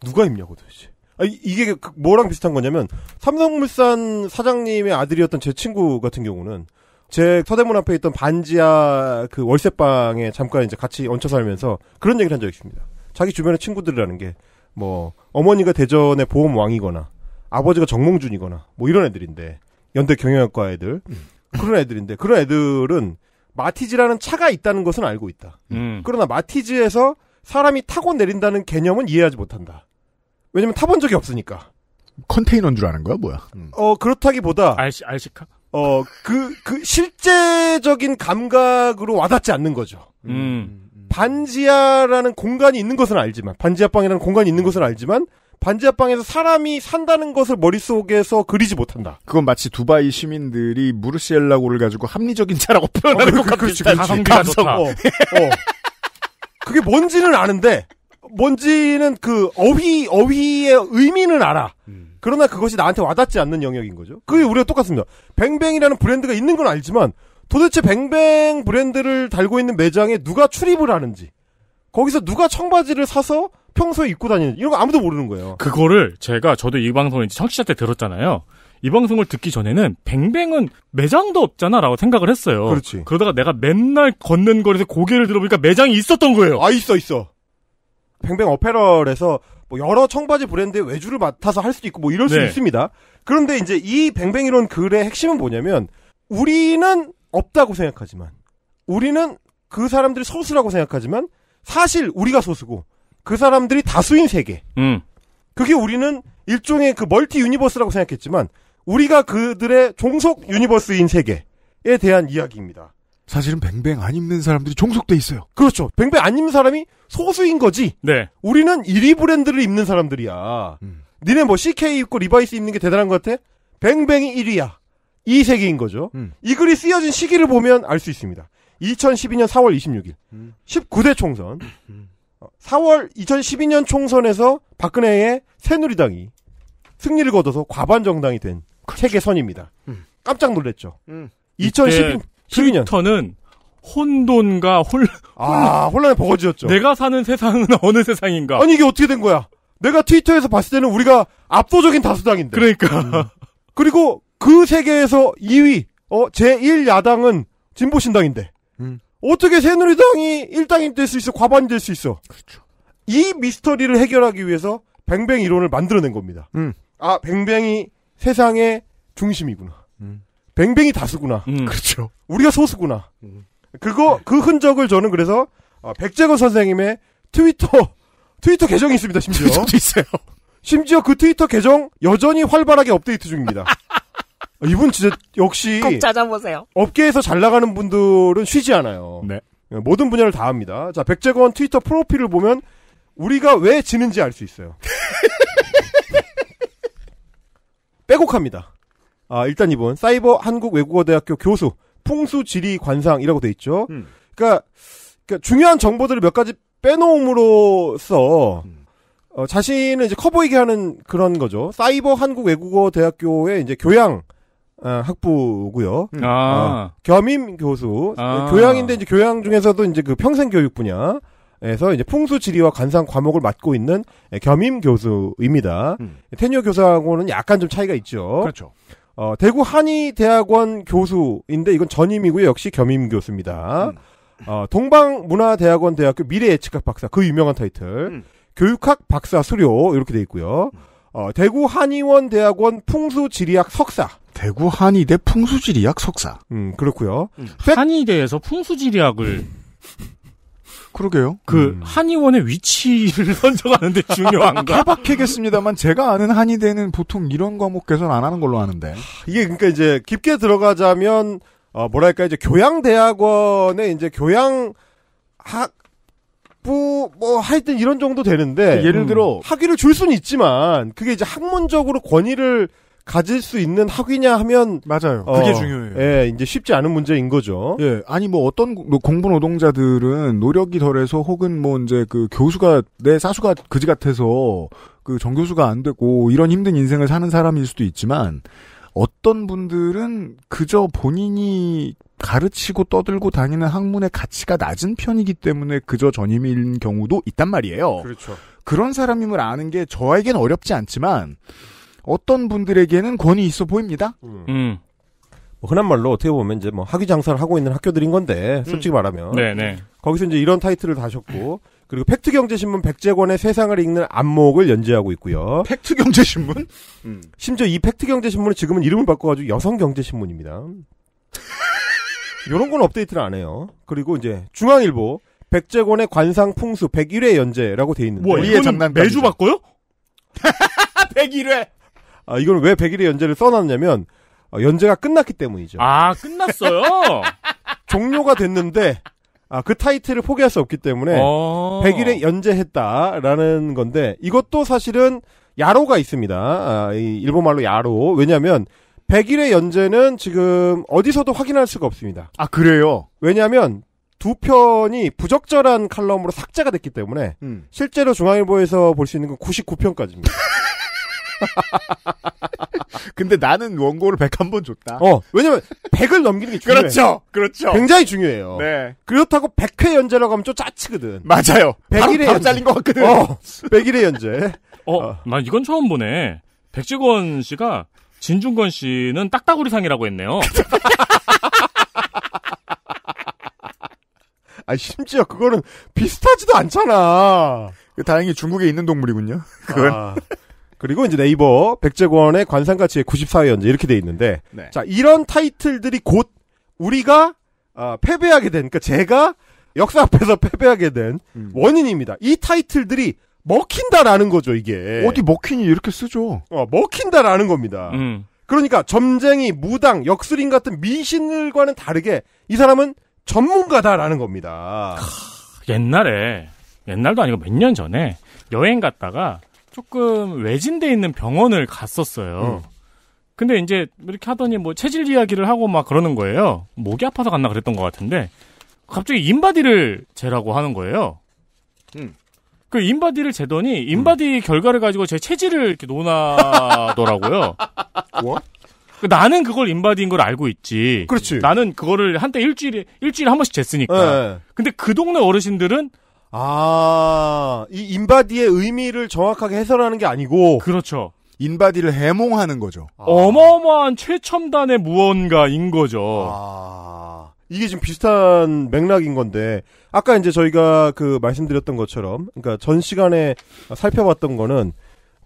누가 입냐고 도대체 아, 이게 그 뭐랑 비슷한 거냐면 삼성물산 사장님의 아들이었던 제 친구 같은 경우는 제 서대문 앞에 있던 반지하 그 월세방에 잠깐 이제 같이 얹혀 살면서 그런 얘기를 한 적이 있습니다. 자기 주변의 친구들이라는 게 뭐 어머니가 대전의 보험왕이거나 아버지가 정몽준이거나 뭐 이런 애들인데 연대 경영학과 애들 음. 그런 애들인데 그런 애들은 마티즈라는 차가 있다는 것은 알고 있다. 음. 그러나 마티즈에서 사람이 타고 내린다는 개념은 이해하지 못한다. 왜냐면 타본 적이 없으니까. 컨테이너인 줄 아는 거야, 뭐야? 음. 어, 그렇다기보다. 알시, 알시카? 어, 그, 그, 실제적인 감각으로 와닿지 않는 거죠. 음. 음. 반지하라는 공간이 있는 것은 알지만, 반지하방이라는 공간이 있는 것은 알지만, 반지하방에서 사람이 산다는 것을 머릿속에서 그리지 못한다. 그건 마치 두바이 시민들이 무르시엘라고를 가지고 합리적인 차라고 표현하는 어, 것 같은 가성비가 어, 어. 그게 뭔지는 아는데, 뭔지는 그 어휘 어휘의 의미는 알아. 음. 그러나 그것이 나한테 와닿지 않는 영역인 거죠. 그게 우리가 똑같습니다. 뱅뱅이라는 브랜드가 있는 건 알지만 도대체 뱅뱅 브랜드를 달고 있는 매장에 누가 출입을 하는지 거기서 누가 청바지를 사서 평소에 입고 다니는 이런 거 아무도 모르는 거예요. 그거를 제가 저도 이 방송을 이제 청취자 때 들었잖아요. 이 방송을 듣기 전에는 뱅뱅은 매장도 없잖아라고 생각을 했어요. 그렇지. 그러다가 내가 맨날 걷는 거리에서 고개를 들어보니까 매장이 있었던 거예요. 아 있어 있어. 뱅뱅 어페럴에서 뭐 여러 청바지 브랜드의 외주를 맡아서 할 수도 있고 뭐 이럴 수 네. 있습니다. 그런데 이제 이 뱅뱅이론 글의 핵심은 뭐냐면 우리는 없다고 생각하지만 우리는 그 사람들이 소수라고 생각하지만 사실 우리가 소수고 그 사람들이 다수인 세계. 음. 그게 우리는 일종의 그 멀티 유니버스라고 생각했지만 우리가 그들의 종속 유니버스인 세계에 대한 이야기입니다. 사실은 뱅뱅 안 입는 사람들이 종속돼 있어요. 그렇죠. 뱅뱅 안 입는 사람이 소수인 거지. 네. 우리는 1위 브랜드를 입는 사람들이야. 음. 니네 뭐 CK 입고 리바이스 입는 게 대단한 것 같아? 뱅뱅이 1위야. 이 세계인 거죠. 음. 이 글이 쓰여진 시기를 보면 알 수 있습니다. 2012년 4월 26일. 음. 19대 총선. 4월 어, 2012년 총선에서 박근혜의 새누리당이 승리를 거둬서 과반 정당이 된 그렇죠. 책의 선입니다. 음. 깜짝 놀랬죠 음. 2012년 힐터는 혼돈과 혼, 아, 혼란의 버거지였죠. 내가 사는 세상은 [laughs] 어느 세상인가? 아니, 이게 어떻게 된 거야? 내가 트위터에서 봤을 때는 우리가 압도적인 다수당인데. 그러니까. 음. 그리고 그 세계에서 2위, 어, 제1야당은 진보신당인데. 음. 어떻게 새누리당이 1당이 될 수 있어? 과반이 될 수 있어? 그렇죠. 이 미스터리를 해결하기 위해서 뱅뱅 이론을 만들어낸 겁니다. 음. 아, 뱅뱅이 세상의 중심이구나. 뱅뱅이 다수구나. 음. [laughs] 그렇죠. 우리가 소수구나. 음. 그거 그 흔적을 저는 그래서 어, 백재건 선생님의 트위터 트위터 계정이 있습니다. 심지어 [laughs] 트위터도 있어요. 심지어 그 트위터 계정 여전히 활발하게 업데이트 중입니다. [laughs] 이분 진짜 역시 꼭 찾아보세요. 업계에서 잘 나가는 분들은 쉬지 않아요. 네. 예, 모든 분야를 다 합니다. 자, 백재건 트위터 프로필을 보면 우리가 왜 지는지 알 수 있어요. 빼곡합니다. 아, 일단 이분 사이버 한국 외국어대학교 교수 풍수지리 관상이라고 돼 있죠. 음. 그러니까, 그러니까, 중요한 정보들을 몇 가지 빼놓음으로써 음. 어, 자신을 이제 커 보이게 하는 그런 거죠. 사이버 한국 외국어 대학교의 이제 교양 어, 학부고요. 음. 아. 어, 겸임 교수 아. 예, 교양인데 이제 교양 중에서도 이제 그 평생 교육 분야. 에서 이제 풍수지리와 관상 과목을 맡고 있는 겸임 교수입니다. 음. 테뉴어 교수하고는 약간 좀 차이가 있죠. 그렇죠. 어, 대구 한의대학원 교수인데 이건 전임이고요. 역시 겸임 교수입니다. 음. 어, 동방문화대학원 대학교 미래예측학 박사 그 유명한 타이틀 음. 교육학 박사 수료 이렇게 돼 있고요. 음. 어, 대구 한의원 대학원 풍수지리학 석사. 대구 한의대 풍수지리학 석사. 음 그렇고요. 음, 팩... 한의대에서 풍수지리학을 그러게요. 그 음. 한의원의 위치를 [laughs] 선정하는데 중요한가? 타박해겠습니다만 제가 아는 한의대는 보통 이런 과목 개선 안 하는 걸로 아는데. 이게 그러니까 이제 깊게 들어가자면 어 뭐랄까 이제 교양대학원에 이제 교양 학부 뭐 하여튼 이런 정도 되는데 예를 들어 음. 학위를 줄 수는 있지만 그게 이제 학문적으로 권위를 가질 수 있는 학위냐 하면 맞아요. 어, 그게 중요해요. 예, 이제 쉽지 않은 문제인 거죠. 예, 아니 뭐 어떤 뭐 공부 노동자들은 노력이 덜해서 혹은 뭐 이제 그 교수가 내 사수가 그지 같아서 그 정교수가 안 되고 이런 힘든 인생을 사는 사람일 수도 있지만 어떤 분들은 그저 본인이 가르치고 떠들고 다니는 학문의 가치가 낮은 편이기 때문에 그저 전임인 경우도 있단 말이에요. 그렇죠. 그런 사람임을 아는 게 저에겐 어렵지 않지만 어떤 분들에게는 권위 있어 보입니다. 음. 음. 뭐 흔한 말로 어떻게 보면 이제 뭐 학위 장사를 하고 있는 학교들인 건데 음. 솔직히 음. 말하면 네네. 네. 거기서 이제 이런 타이틀을 다셨고 그리고 팩트경제신문 백제권의 세상을 읽는 안목을 연재하고 있고요. 팩트경제신문? 음. 심지어 이 팩트경제신문은 지금은 이름을 바꿔가지고 여성경제신문입니다. 이런 건 업데이트를 안 해요. 그리고 이제 중앙일보 백제권의 관상 풍수 101회 연재라고 돼 있는데. 뭐, 이건 장 매주 바꿔요? 101회. [laughs] 아, 이걸 왜백일의 연재를 써놨냐면 어, 연재가 끝났기 때문이죠. 아 끝났어요? [laughs] 종료가 됐는데 아, 그 타이틀을 포기할 수 없기 때문에 어. 백일의 연재했다라는 건데 이것도 사실은 야로가 있습니다. 아, 일본말로 야로. 왜냐하면 백일의 연재는 지금 어디서도 확인할 수가 없습니다. 아 그래요? 왜냐하면 두 편이 부적절한 칼럼으로 삭제가 됐기 때문에 음. 실제로 중앙일보에서 볼 수 있는 건 99편까지입니다. [laughs] [laughs] 근데 나는 원고를 1 0 0한번 줬다. 어, 왜냐면 100을 넘기는 게 중요해요. 그렇죠. 그렇죠. 굉장히 중요해요. 네. 그렇다고 100회 연재라고 하면 좀 짜치거든. 맞아요. 100일에 바로 잘린 것 같거든. 어, 100일의 연재. 어, 어, 이건 처음 보네. 백지권 씨가 진중권 씨는 딱따구리상이라고 했네요. [laughs] 아, 심지어 그거는 비슷하지도 않잖아. 그 다행히 중국에 있는 동물이군요. 그건. 아, 그리고 이제 네이버 백제권의 관상가치의 9 4위연재 이렇게 돼 있는데 네. 자 이런 타이틀들이 곧 우리가 아, 패배하게 된 그러니까 제가 역사 앞에서 [laughs] 패배하게 된 음. 원인입니다. 이 타이틀들이 먹힌다라는 거죠 이게 어디 먹히니 이렇게 쓰죠. 어, 먹힌다라는 겁니다. 음. 그러니까 점쟁이, 무당, 역술인 같은 미신들과는 다르게 이 사람은 전문가다라는 겁니다. 하, 옛날에 옛날도 아니고 몇 년 전에 여행 갔다가 조금 외진데 있는 병원을 갔었어요. 음. 근데 이제 이렇게 하더니 뭐 체질 이야기를 하고 막 그러는 거예요. 목이 아파서 갔나 그랬던 것 같은데 갑자기 인바디를 재라고 하는 거예요. 음. 그 인바디를 재더니 음. 인바디 음. 결과를 가지고 제 체질을 이렇게 논하더라고요. [laughs] 뭐? 그 나는 그걸 인바디인 걸 알고 있지. 그렇지. 나는 그거를 한때 일주일에 일주일에 한 번씩 쟀으니까. 에. 예, 예. 근데 그 동네 어르신들은 아, 이 인바디의 의미를 정확하게 해설하는 게 아니고. 그렇죠. 인바디를 해몽하는 거죠. 아. 어마어마한 최첨단의 무언가인 거죠. 아. 이게 지금 비슷한 맥락인 건데 아까 이제 저희가 그 말씀드렸던 것처럼 그러니까 전 시간에 살펴봤던 거는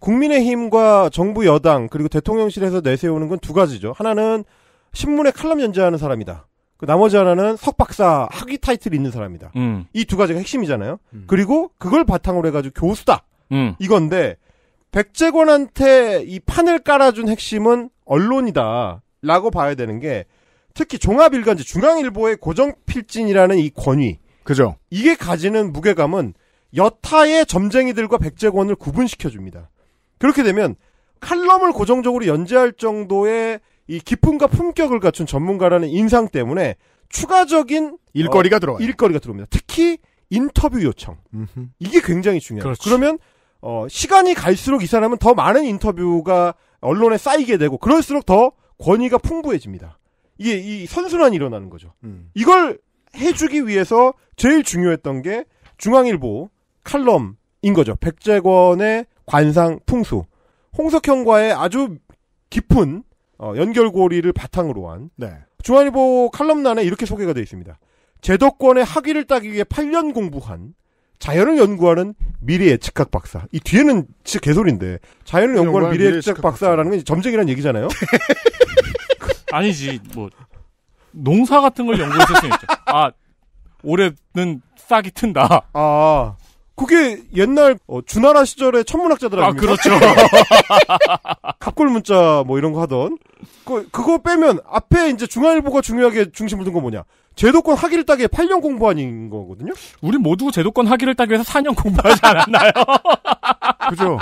국민의힘과 정부 여당 그리고 대통령실에서 내세우는 건 두 가지죠. 하나는 신문에 칼럼 연재하는 사람이다. 그 나머지 하나는 석박사 학위 타이틀이 있는 사람이다. 음. 이두 가지가 핵심이잖아요. 음. 그리고 그걸 바탕으로 해가지고 교수다. 음. 이건데 백제권한테 이 판을 깔아준 핵심은 언론이다라고 봐야 되는 게 특히 종합일간지 중앙일보의 고정필진이라는 이 권위. 그죠. 이게 가지는 무게감은 여타의 점쟁이들과 백제권을 구분시켜줍니다. 그렇게 되면 칼럼을 고정적으로 연재할 정도의 이 기품과 품격을 갖춘 전문가라는 인상 때문에 추가적인 일거리가 어, 들어와요. 일거리가 들어옵니다. 특히 인터뷰 요청. 음흠. 이게 굉장히 중요해요. 그 그러면 어, 시간이 갈수록 이 사람은 더 많은 인터뷰가 언론에 쌓이게 되고 그럴수록 더 권위가 풍부해집니다. 이게 이 선순환이 일어나는 거죠. 음. 이걸 해주기 위해서 제일 중요했던 게 중앙일보 칼럼인 거죠. 백제권의 관상 풍수. 홍석형과의 아주 깊은 어, 연결고리를 바탕으로 한 네. 중앙일보 칼럼란에 이렇게 소개가 되어 있습니다. 제도권의 학위를 따기 위해 8년 공부한 자연을 연구하는 미래의 즉학 박사. 이 뒤에는 진짜 개소리인데 자연을 연구하는 미래의 미 즉학 박사라는 건 점쟁이란 얘기잖아요. [laughs] 아니지 뭐 농사 같은 걸 연구했을 수 있죠. 아 올해는 싹이 튼다. 아 그게 옛날 어, 주나라 시절의 천문학자들 아닙니까? 아 그렇죠. [laughs] 갑골 문자 뭐 이런 거 하던 그 그거 빼면 앞에 이제 중앙일보가 중요하게 중심을 둔건 뭐냐? 제도권 학위를 따기 위해 8년 공부하는 거거든요? 우리 모두 제도권 학위를 따기 위해서 4년 공부하지 않았나요? [laughs] 그죠.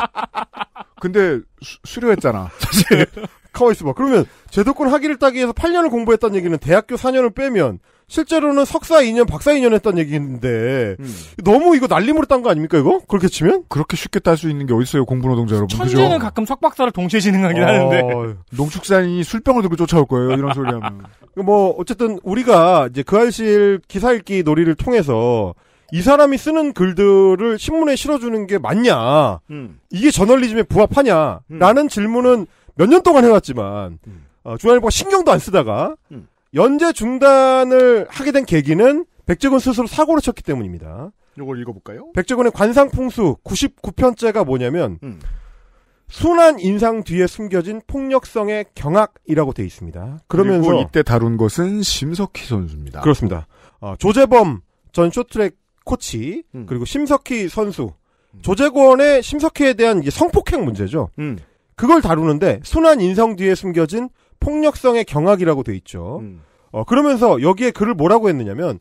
근데 수, 수료했잖아. 사실. 카와이스 [laughs] 봐. 그러면 제도권 학위를 따기 위해서 8년을 공부했다는 얘기는 대학교 4년을 빼면 실제로는 석사 2년, 박사 2년 했던 얘기인데 음. 너무 이거 날림으로 딴 거 아닙니까 이거? 그렇게 치면? 그렇게 쉽게 딸 수 있는 게 어딨어요 공부 노동자 여러분. 천재는 그죠? 가끔 석박사를 동시에 진행하긴 어... 하는데 농축산이 술병을 들고 쫓아올 거예요 이런 소리 하면. [laughs] 뭐 어쨌든 우리가 이제 그 알실 기사 읽기 놀이를 통해서 이 사람이 쓰는 글들을 신문에 실어주는 게 맞냐? 음. 이게 저널리즘에 부합하냐? 음. 라는 질문은 몇 년 동안 해왔지만 음. 어, 주한일보가 신경도 안 쓰다가 음. 연재 중단을 하게 된 계기는 백제군 스스로 사고를 쳤기 때문입니다. 이걸 읽어볼까요? 백제군의 관상풍수 99편째가 뭐냐면 음. 순한 인상 뒤에 숨겨진 폭력성의 경악이라고 돼 있습니다. 그러면서 이때 다룬 것은 심석희 선수입니다. 그렇습니다. 어, 조재범 전 쇼트랙 코치 음. 그리고 심석희 선수 음. 조재권의 심석희에 대한 성폭행 문제죠. 음. 그걸 다루는데 순한 인상 뒤에 숨겨진 폭력성의 경악이라고 돼 있죠. 음. 어, 그러면서 여기에 글을 뭐라고 했느냐면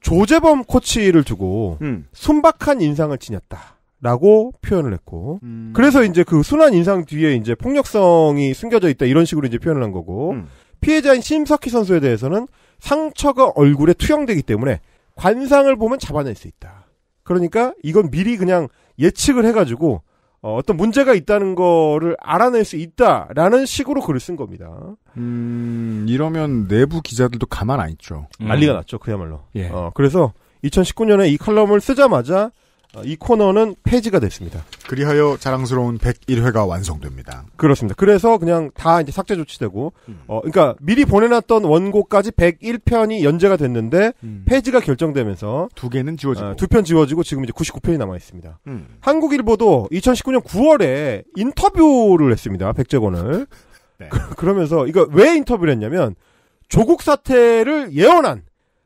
조재범 코치를 두고 음. 순박한 인상을 지녔다. 라고 표현을 했고 음. 그래서 이제 그 순한 인상 뒤에 이제 폭력성이 숨겨져 있다 이런 식으로 이제 표현을 한 거고 음. 피해자인 심석희 선수에 대해서는 상처가 얼굴에 투영되기 때문에 관상을 보면 잡아낼 수 있다. 그러니까 이건 미리 그냥 예측을 해가지고 어, 떤 문제가 있다는 거를 알아낼 수 있다라는 식으로 글을 쓴 겁니다. 음, 이러면 내부 기자들도 가만 안 있죠. 음. 난리가 음. 났죠, 그야말로. 예. 어, 그래서 2019년에 이 칼럼을 쓰자마자 어, 이 코너는 폐지가 됐습니다. 그리하여 자랑스러운 101회가 완성됩니다. 그렇습니다. 그래서 그냥 다 이제 삭제 조치되고, 어, 음. 어, 그러니까 미리 보내놨던 원고까지 101편이 연재가 됐는데 음. 폐지가 결정되면서 두 개는 지워지고 어, 두편 지워지고 지금 이제 99편이 남아 있습니다. 음. 한국일보도 2019년 9월에 인터뷰를 했습니다. 백재건을 [laughs] 네. 그, 그러면서 이거 왜 인터뷰를 했냐면 조국 사태를 예언한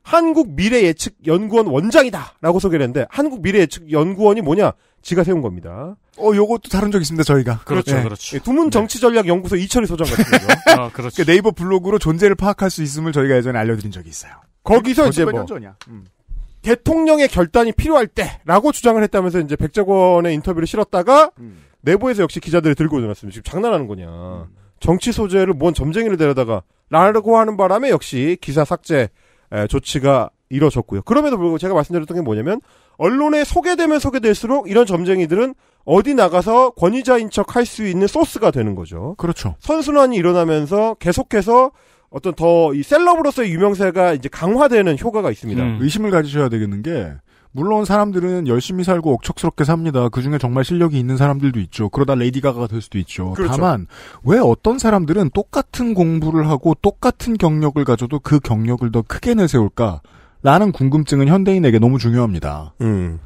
한국 미래 예측 연구원 원장이다라고 소개를 했는데 한국 미래 예측 연구원이 뭐냐? 지가 세운 겁니다. 어, 요것도 다른 적 있습니다, 저희가. 그렇죠, 네. 그렇죠. 예, 두문 네. 정치전략연구소 네. 이철희 소장 같은 거우 [laughs] 아, 그렇죠. 그러니까 네이버 블로그로 존재를 파악할 수 있음을 저희가 예전에 알려드린 적이 있어요. 거기서 그렇죠. 이제 뭐. 음. 대통령의 결단이 필요할 때라고 주장을 했다면서 이제 백작원의 인터뷰를 실었다가 음. 내부에서 역시 기자들이 들고 일어났습니다. 지금 장난하는 거냐. 음. 정치 소재를 뭔 점쟁이를 데려다가 라고 하는 바람에 역시 기사 삭제 조치가 이뤄졌고요. 그럼에도 불구하고 제가 말씀드렸던 게 뭐냐면 언론에 소개되면 소개될수록 이런 점쟁이들은 어디 나가서 권위자인 척 할 수 있는 소스가 되는 거죠. 그렇죠. 선순환이 일어나면서 계속해서 어떤 더 이 셀럽으로서의 유명세가 이제 강화되는 효과가 있습니다. 음. 의심을 가지셔야 되겠는 게 물론 사람들은 열심히 살고 억척스럽게 삽니다. 그 중에 정말 실력이 있는 사람들도 있죠. 그러다 레이디 가가가 될 수도 있죠. 그렇죠. 다만 왜 어떤 사람들은 똑같은 공부를 하고 똑같은 경력을 가져도 그 경력을 더 크게 내세울까? 라는 궁금증은 현대인에게 너무 중요합니다. 음.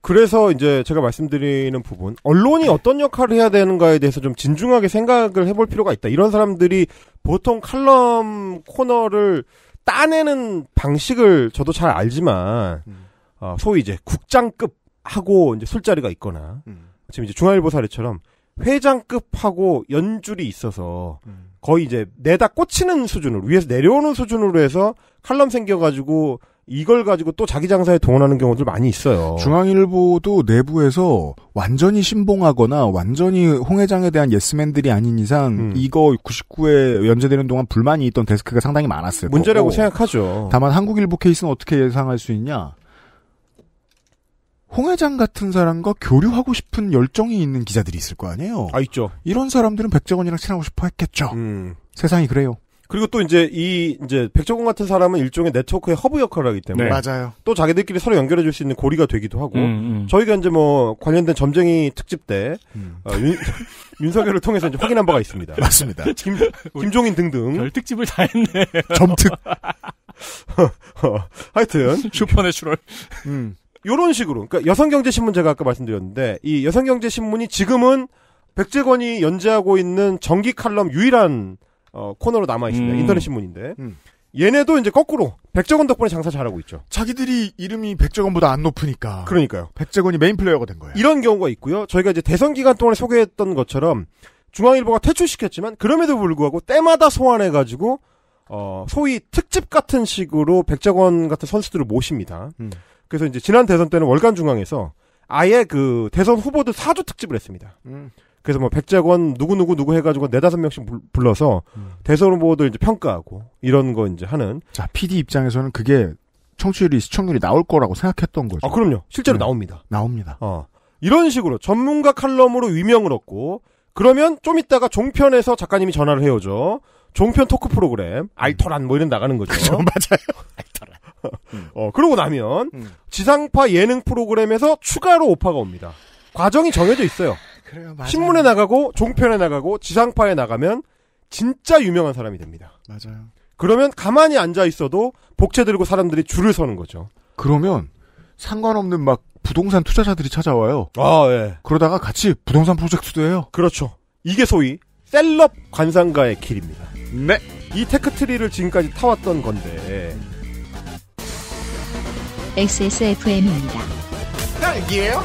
그래서 이제 제가 말씀드리는 부분 언론이 어떤 역할을 해야 되는가에 대해서 좀 진중하게 생각을 해볼 필요가 있다. 이런 사람들이 보통 칼럼 코너를 따내는 방식을 저도 잘 알지만 음. 어, 소위 이제 국장급 하고 이제 술자리가 있거나 음. 지금 이제 중앙일보 사례처럼 회장급하고 연줄이 있어서 음. 거의 이제 내다 꽂히는 수준으로 위에서 내려오는 수준으로 해서 칼럼 생겨가지고 이걸 가지고 또 자기 장사에 동원하는 경우들 많이 있어요. 중앙일보도 내부에서 완전히 신봉하거나 완전히 홍 회장에 대한 예스맨들이 아닌 이상 음. 이거 9 9에 연재되는 동안 불만이 있던 데스크가 상당히 많았어요. 문제라고 거고. 생각하죠. 다만 한국일보 케이스는 어떻게 예상할 수 있냐? 홍 회장 같은 사람과 교류하고 싶은 열정이 있는 기자들이 있을 거 아니에요. 아 있죠. 이런 사람들은 백정원이랑 친하고 싶어 했겠죠. 음. 세상이 그래요. 그리고 또 이제 이 이제 백정원 같은 사람은 일종의 네트워크의 허브 역할을 하기 때문에 네. 맞아요. 또 자기들끼리 서로 연결해 줄 수 있는 고리가 되기도 하고 음, 음. 저희가 이제 뭐 관련된 점쟁이 특집 때 음. 어, 윤, [laughs] 윤석열을 통해서 이제 확인한 바가 있습니다. [laughs] 맞습니다. [laughs] 김, 김종인 등등 별 특집을 다 했네. 점특. 어, 어, 하여튼 슈퍼내추럴. 음. 요런 식으로. 그러니까 여성경제신문 제가 아까 말씀드렸는데 이 여성경제신문이 지금은 백재건이 연재하고 있는 정기 칼럼 유일한 어, 코너로 남아 있습니다. 음. 인터넷 신문인데. 음. 얘네도 이제 거꾸로 백재건 덕분에 장사 잘하고 있죠. 자기들이 이름이 백재건보다안 높으니까. 그러니까요. 백재건이 메인 플레이어가 된 거예요. 이런 경우가 있고요. 저희가 이제 대선 기간 동안에 소개했던 것처럼 중앙일보가 퇴출시켰지만 그럼에도 불구하고 때마다 소환해 가지고 어, 소위 특집 같은 식으로 백재건 같은 선수들을 모십니다. 음. 그래서 이제 지난 대선 때는 월간 중앙에서 아예 그 대선 후보들 사주 특집을 했습니다. 음. 그래서 뭐 백재권 누구 누구 누구 해가지고 네 다섯 명씩 불러서 음. 대선 후보들 이제 평가하고 이런 거 이제 하는. 자 PD 입장에서는 그게 청취율이 시청률이 나올 거라고 생각했던 거죠. 아 그럼요. 실제로 네. 나옵니다. 나옵니다. 어 이런 식으로 전문가 칼럼으로 위명을 얻고 그러면 좀 이따가 종편에서 작가님이 전화를 해오죠. 종편 토크 프로그램 알토란 뭐 이런 나가는 거죠. 그쵸, [laughs] 맞아요. 알토란. 음. 어, 그러고 나면 음. 지상파 예능 프로그램에서 추가로 오파가 옵니다. 과정이 정해져 있어요. 그래요, 신문에 나가고 종편에 나가고 지상파에 나가면 진짜 유명한 사람이 됩니다. 맞아요. 그러면 가만히 앉아 있어도 복채 들고 사람들이 줄을 서는 거죠. 그러면 상관없는 막 부동산 투자자들이 찾아와요. 아, 예. 그러다가 같이 부동산 프로젝트도 해요. 그렇죠. 이게 소위 셀럽 관상가의 길입니다. 네. 이 테크트리를 지금까지 타왔던 건데 XSFM입니다. 딸기예요?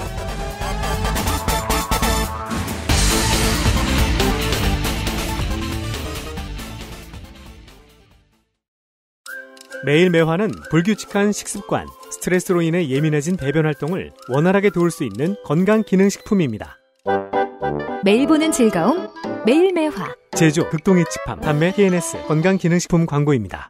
매일 매화는 불규칙한 식습관, 스트레스로 인해 예민해진 배변 활동을 원활하게 도울 수 있는 건강 기능 식품입니다. 매일 보는 즐거움, 매일 매화. 제조 극동의 집합, 판매 TNS 건강 기능식품 광고입니다.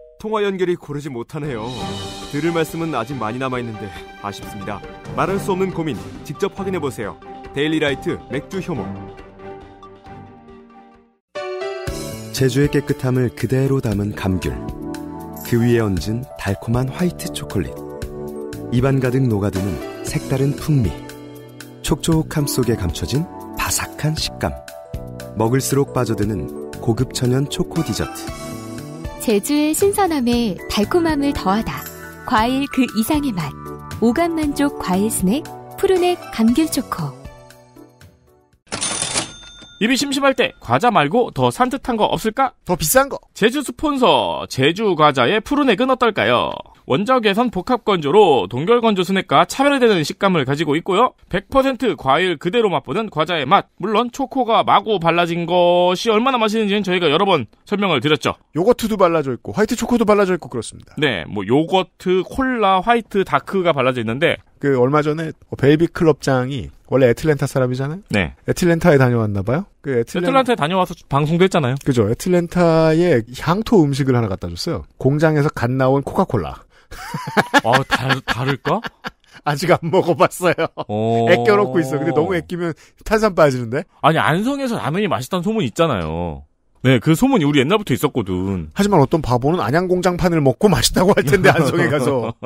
통화 연결이 고르지 못하네요. 들을 말씀은 아직 많이 남아있는데 아쉽습니다. 말할 수 없는 고민 직접 확인해보세요. 데일리라이트 맥주 효모 제주의 깨끗함을 그대로 담은 감귤 그 위에 얹은 달콤한 화이트 초콜릿 입안 가득 녹아드는 색다른 풍미 촉촉함 속에 감춰진 바삭한 식감 먹을수록 빠져드는 고급 천연 초코 디저트 제주의 신선함에 달콤함을 더하다. 과일 그 이상의 맛. 오감 만족 과일 스낵 푸르넥 감귤 초코. 입이 심심할 때 과자 말고 더 산뜻한 거 없을까? 더 비싼 거. 제주 스폰서 제주 과자의 푸르넥은 어떨까요? 원작에선 복합건조로 동결건조 순액과 차별화되는 식감을 가지고 있고요. 100% 과일 그대로 맛보는 과자의 맛. 물론 초코가 마구 발라진 것이 얼마나 맛있는지는 저희가 여러 번 설명을 드렸죠. 요거트도 발라져 있고 화이트 초코도 발라져 있고 그렇습니다. 네, 뭐 요거트, 콜라, 화이트, 다크가 발라져 있는데 그 얼마 전에 어, 베이비 클럽장이 원래 애틀랜타 사람이잖아요. 네. 애틀랜타에 다녀왔나 봐요. 그 애틀랜... 애틀랜타에 다녀와서 방송도 했잖아요. 그죠. 애틀랜타에 향토 음식을 하나 갖다 줬어요. 공장에서 갓 나온 코카콜라. [laughs] 아, 다, 다를까? 아직 안 먹어봤어요. 어... [laughs] 애껴놓고 있어. 근데 너무 애끼면 탄산 빠지는데? 아니, 안성에서 라면이 맛있다는 소문 있잖아요. 네, 그 소문이 우리 옛날부터 있었거든. 하지만 어떤 바보는 안양공장판을 먹고 맛있다고 할 텐데, 안성에 가서. [laughs]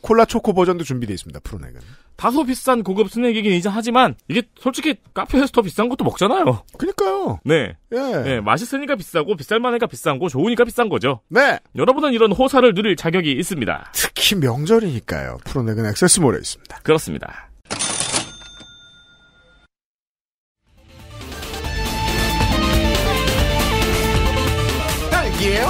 콜라 초코 버전도 준비되어 있습니다. 프로넥은. 다소 비싼 고급 스낵이긴 이제 하지만 이게 솔직히 카페에서 더 비싼 것도 먹잖아요. 그니까요. 네. 예. 네, 맛있으니까 비싸고 비쌀만해가 비싼 거 좋으니까 비싼 거죠. 네. 여러분은 이런 호사를 누릴 자격이 있습니다. 특히 명절이니까요. 프로넥은 액세스몰에 있습니다. 그렇습니다. 딸기예요?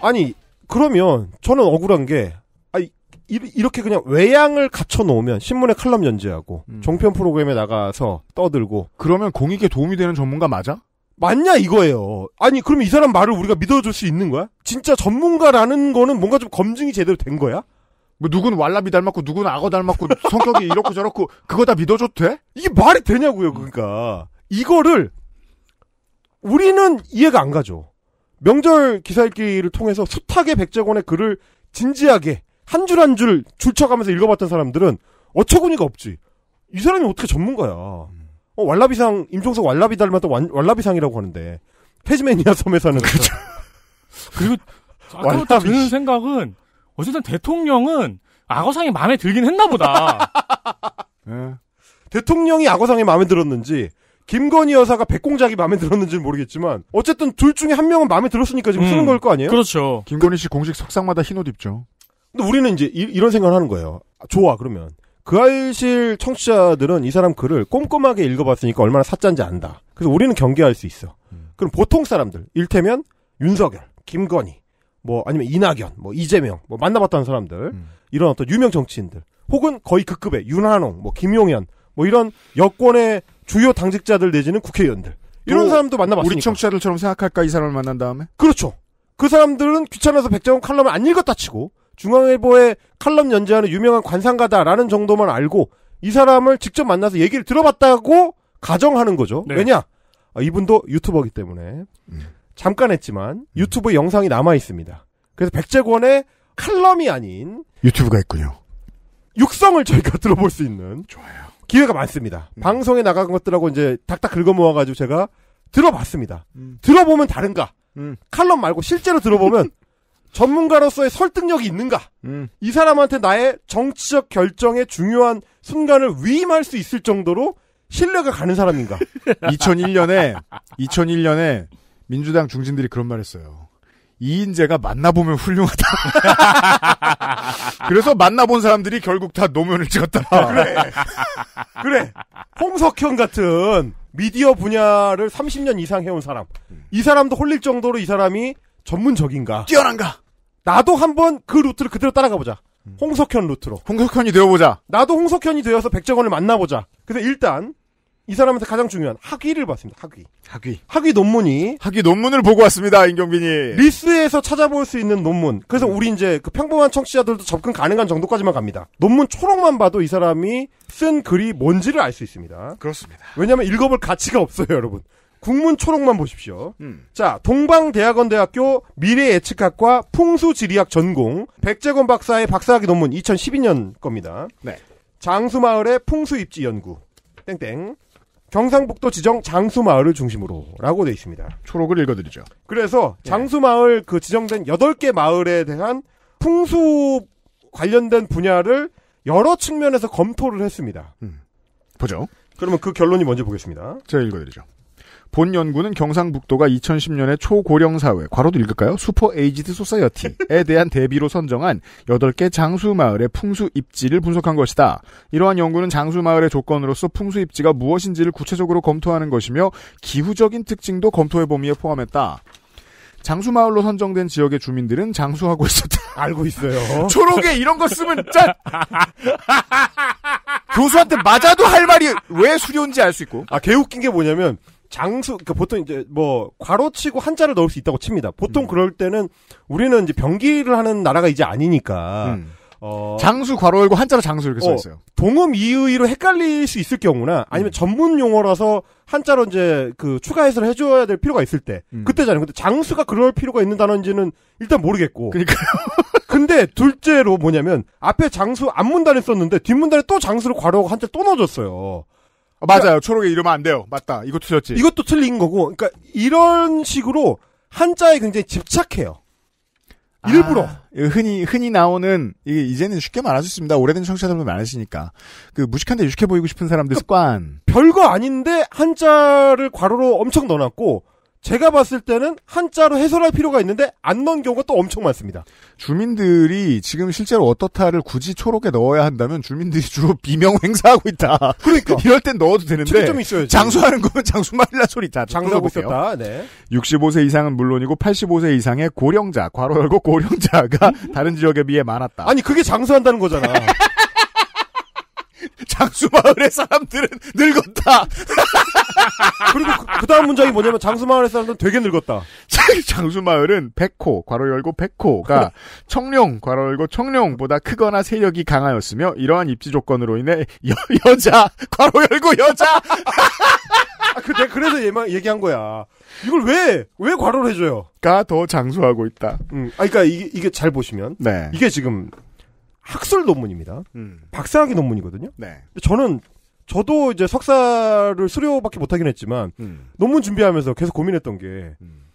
아니 그러면 저는 억울한 게 아니, 이렇게 그냥 외양을 갖춰 놓으면 신문에 칼럼 연재하고 음. 종편 프로그램에 나가서 떠들고 그러면 공익에 도움이 되는 전문가 맞아? 맞냐 이거예요. 아니 그럼 이 사람 말을 우리가 믿어줄 수 있는 거야? 진짜 전문가라는 거는 뭔가 좀 검증이 제대로 된 거야? 뭐 누군 왈라비 닮았고 누군 악어 닮았고 성격이 이렇고 저렇고 그거 다 믿어줘도 돼? 이게 말이 되냐고요 그러니까 이거를 우리는 이해가 안 가죠. 명절 기사 읽기를 통해서 숱하게 백제권의 글을 진지하게 한 줄 한 줄 줄쳐가면서 읽어봤던 사람들은 어처구니가 없지. 이 사람이 어떻게 전문가야. 음. 어, 왈라비상, 임종석 왈라비 닮았던 완, 왈라비상이라고 하는데. 페지메니아 섬에서는. 그죠 [laughs] 그리고 아까부터 드는 생각은 어쨌든 대통령은 악어상이 마음에 들긴 했나 보다. 네. [laughs] 대통령이 악어상이 마음에 들었는지 김건희 여사가 백공작이 마음에 들었는지는 모르겠지만 어쨌든 둘 중에 한 명은 마음에 들었으니까 지금 음, 쓰는 걸 거 아니에요? 그렇죠. 김건희 씨 공식 석상마다 흰옷 입죠. 근데 우리는 이제 이, 런 생각을 하는 거예요. 아, 좋아 그러면 그 알실 청취자들은 이 사람 글을 꼼꼼하게 읽어봤으니까 얼마나 사짠지 안다. 그래서 우리는 경계할 수 있어. 음. 그럼 보통 사람들 일테면 윤석열, 김건희, 뭐 아니면 이낙연, 뭐 이재명, 뭐만나봤던 사람들 음. 이런 어떤 유명 정치인들 혹은 거의 그급의 윤한홍, 뭐 김용현 뭐 이런 여권의 주요 당직자들 내지는 국회의원들 이런 사람도 만나봤으니까. 우리 청취자들처럼 생각할까 이 사람을 만난 다음에? 그렇죠. 그 사람들은 귀찮아서 백정원 칼럼을 안 읽었다 치고 중앙일보에 칼럼 연재하는 유명한 관상가다라는 정도만 알고 이 사람을 직접 만나서 얘기를 들어봤다고 가정하는 거죠. 네. 왜냐? 아, 이분도 유튜버기 때문에 음. 잠깐 했지만 음. 유튜브 음. 영상이 남아 있습니다. 그래서 백제권의 칼럼이 아닌 유튜브가 있군요. 육성을 저희가 [laughs] 들어볼 수 있는 좋아요. 기회가 많습니다. 음. 방송에 나간 것들하고 이제 닥닥 긁어모아가지고 제가 들어봤습니다. 음. 들어보면 다른가? 음. 칼럼 말고 실제로 들어보면 [laughs] 전문가로서의 설득력이 있는가? 음. 이 사람한테 나의 정치적 결정의 중요한 순간을 위임할 수 있을 정도로 신뢰가 가는 사람인가? 2001년에 [laughs] 2001년에 민주당 중진들이 그런 말했어요. 이인재가 만나보면 훌륭하다. [laughs] 그래서 만나본 사람들이 결국 다 노면을 찍었다. 그래. 그래. 홍석현 같은 미디어 분야를 30년 이상 해온 사람. 이 사람도 홀릴 정도로 이 사람이 전문적인가. 뛰어난가. 나도 한번 그 루트를 그대로 따라가 보자. 홍석현 루트로. 홍석현이 되어보자. 나도 홍석현이 되어서 백정원을 만나보자. 그래서 일단 이 사람한테 가장 중요한 학위를 봤습니다. 학위. 학위. 학위 논문이. 학위 논문을 보고 왔습니다. 임경빈이. 리스에서 찾아볼 수 있는 논문. 그래서 음. 우리 이제 그 평범한 청취자들도 접근 가능한 정도까지만 갑니다. 논문 초록만 봐도 이 사람이 쓴 글이 뭔지를 알 수 있습니다. 그렇습니다. 왜냐하면 읽어볼 가치가 없어요, 여러분. 국문 초록만 보십시오. 음. 자, 동방대학원대학교 미래예측학과 풍수지리학 전공 백재건 박사의 박사학위 논문 2012년 겁니다. 네. 장수마을의 풍수입지 연구. 땡땡. 경상북도 지정 장수마을을 중심으로라고 되어 있습니다. 초록을 읽어드리죠. 그래서 예. 장수마을 그 지정된 8개 마을에 대한 풍수 관련된 분야를 여러 측면에서 검토를 했습니다. 음. 보죠. 그러면 그 결론이 먼저 보겠습니다. 제가 읽어드리죠. 본 연구는 경상북도가 2010년에 초고령 사회, 과로도 읽을까요? 슈퍼 에이지드 소사이어티에 대한 대비로 선정한 8개 장수 마을의 풍수 입지를 분석한 것이다. 이러한 연구는 장수 마을의 조건으로서 풍수 입지가 무엇인지를 구체적으로 검토하는 것이며 기후적인 특징도 검토해 범위에 포함했다. 장수 마을로 선정된 지역의 주민들은 장수하고 있었다. [laughs] 알고 있어요. 초록에 이런 거 쓰면 짠. [laughs] 교수한테 맞아도 할 말이 왜 수려운지 알 수 있고. 아, 개웃긴 게 뭐냐면 장수 그러니까 보통 이제 뭐 괄호 치고 한자를 넣을 수 있다고 칩니다. 보통 음. 그럴 때는 우리는 이제 병기를 하는 나라가 이제 아니니까 음. 어, 장수 괄호 열고 한자로 장수 이렇게 어, 써 있어요. 어, 동음 이의로 헷갈릴 수 있을 경우나 아니면 음. 전문 용어라서 한자로 이제 그 추가 해서 해줘야 될 필요가 있을 때 음. 그때잖아요. 근데 장수가 그럴 필요가 있는 단어인지는 일단 모르겠고. 그러니까 [laughs] 근데 둘째로 뭐냐면 앞에 장수 앞문단에 썼는데 뒷문단에 또 장수를 괄호하고 한자 또 넣어줬어요. 어, 맞아요. 그러니까, 초록에 이러면 안 돼요. 맞다. 이것도 틀렸지. 이것도 틀린 거고. 그러니까 이런 식으로 한자에 굉장히 집착해요. 일부러 아, 흔히 흔히 나오는 이게 이제는 쉽게 말할 수 있습니다. 오래된 청취자들도 많으시니까 그 무식한데 유식해 보이고 싶은 사람들 그러니까 습관. 별거 아닌데 한자를 괄호로 엄청 넣어놨고 제가 봤을 때는 한자로 해설할 필요가 있는데 안 넣은 경우가 또 엄청 많습니다. 주민들이 지금 실제로 어떻다를 굳이 초록에 넣어야 한다면 주민들이 주로 비명 행사하고 있다. 그러니까 [laughs] 이럴 땐 넣어도 되는데 좀 있어야지. 장수하는 거면 [laughs] 장수말이라 소리다. 장수하고 있었다. 네. 65세 이상은 물론이고 85세 이상의 고령자, 과로 열고 고령자가 음. 다른 지역에 비해 많았다. 아니 그게 장수한다는 거잖아. [laughs] [laughs] 장수마을의 사람들은 늙었다. [laughs] 그리고 그, 그, 다음 문장이 뭐냐면 장수마을의 사람들은 되게 늙었다. 장수마을은 백호, 괄호 열고 백호가 [laughs] 청룡, 괄호 열고 청룡보다 크거나 세력이 강하였으며 이러한 입지 조건으로 인해 여, 여자, 괄호 열고 여자! 아, 그래, 그래서 얘만 얘기한 거야. 이걸 왜, 왜괄호를 해줘요? 가 더 장수하고 있다. 음, 아, 그니까 이게, 이게 잘 보시면. 네. 이게 지금 학술 논문입니다. 음. 박사학위 논문이거든요. 네. 저는 저도 이제 석사를 수료밖에 못하긴 했지만 음. 논문 준비하면서 계속 고민했던 게 음.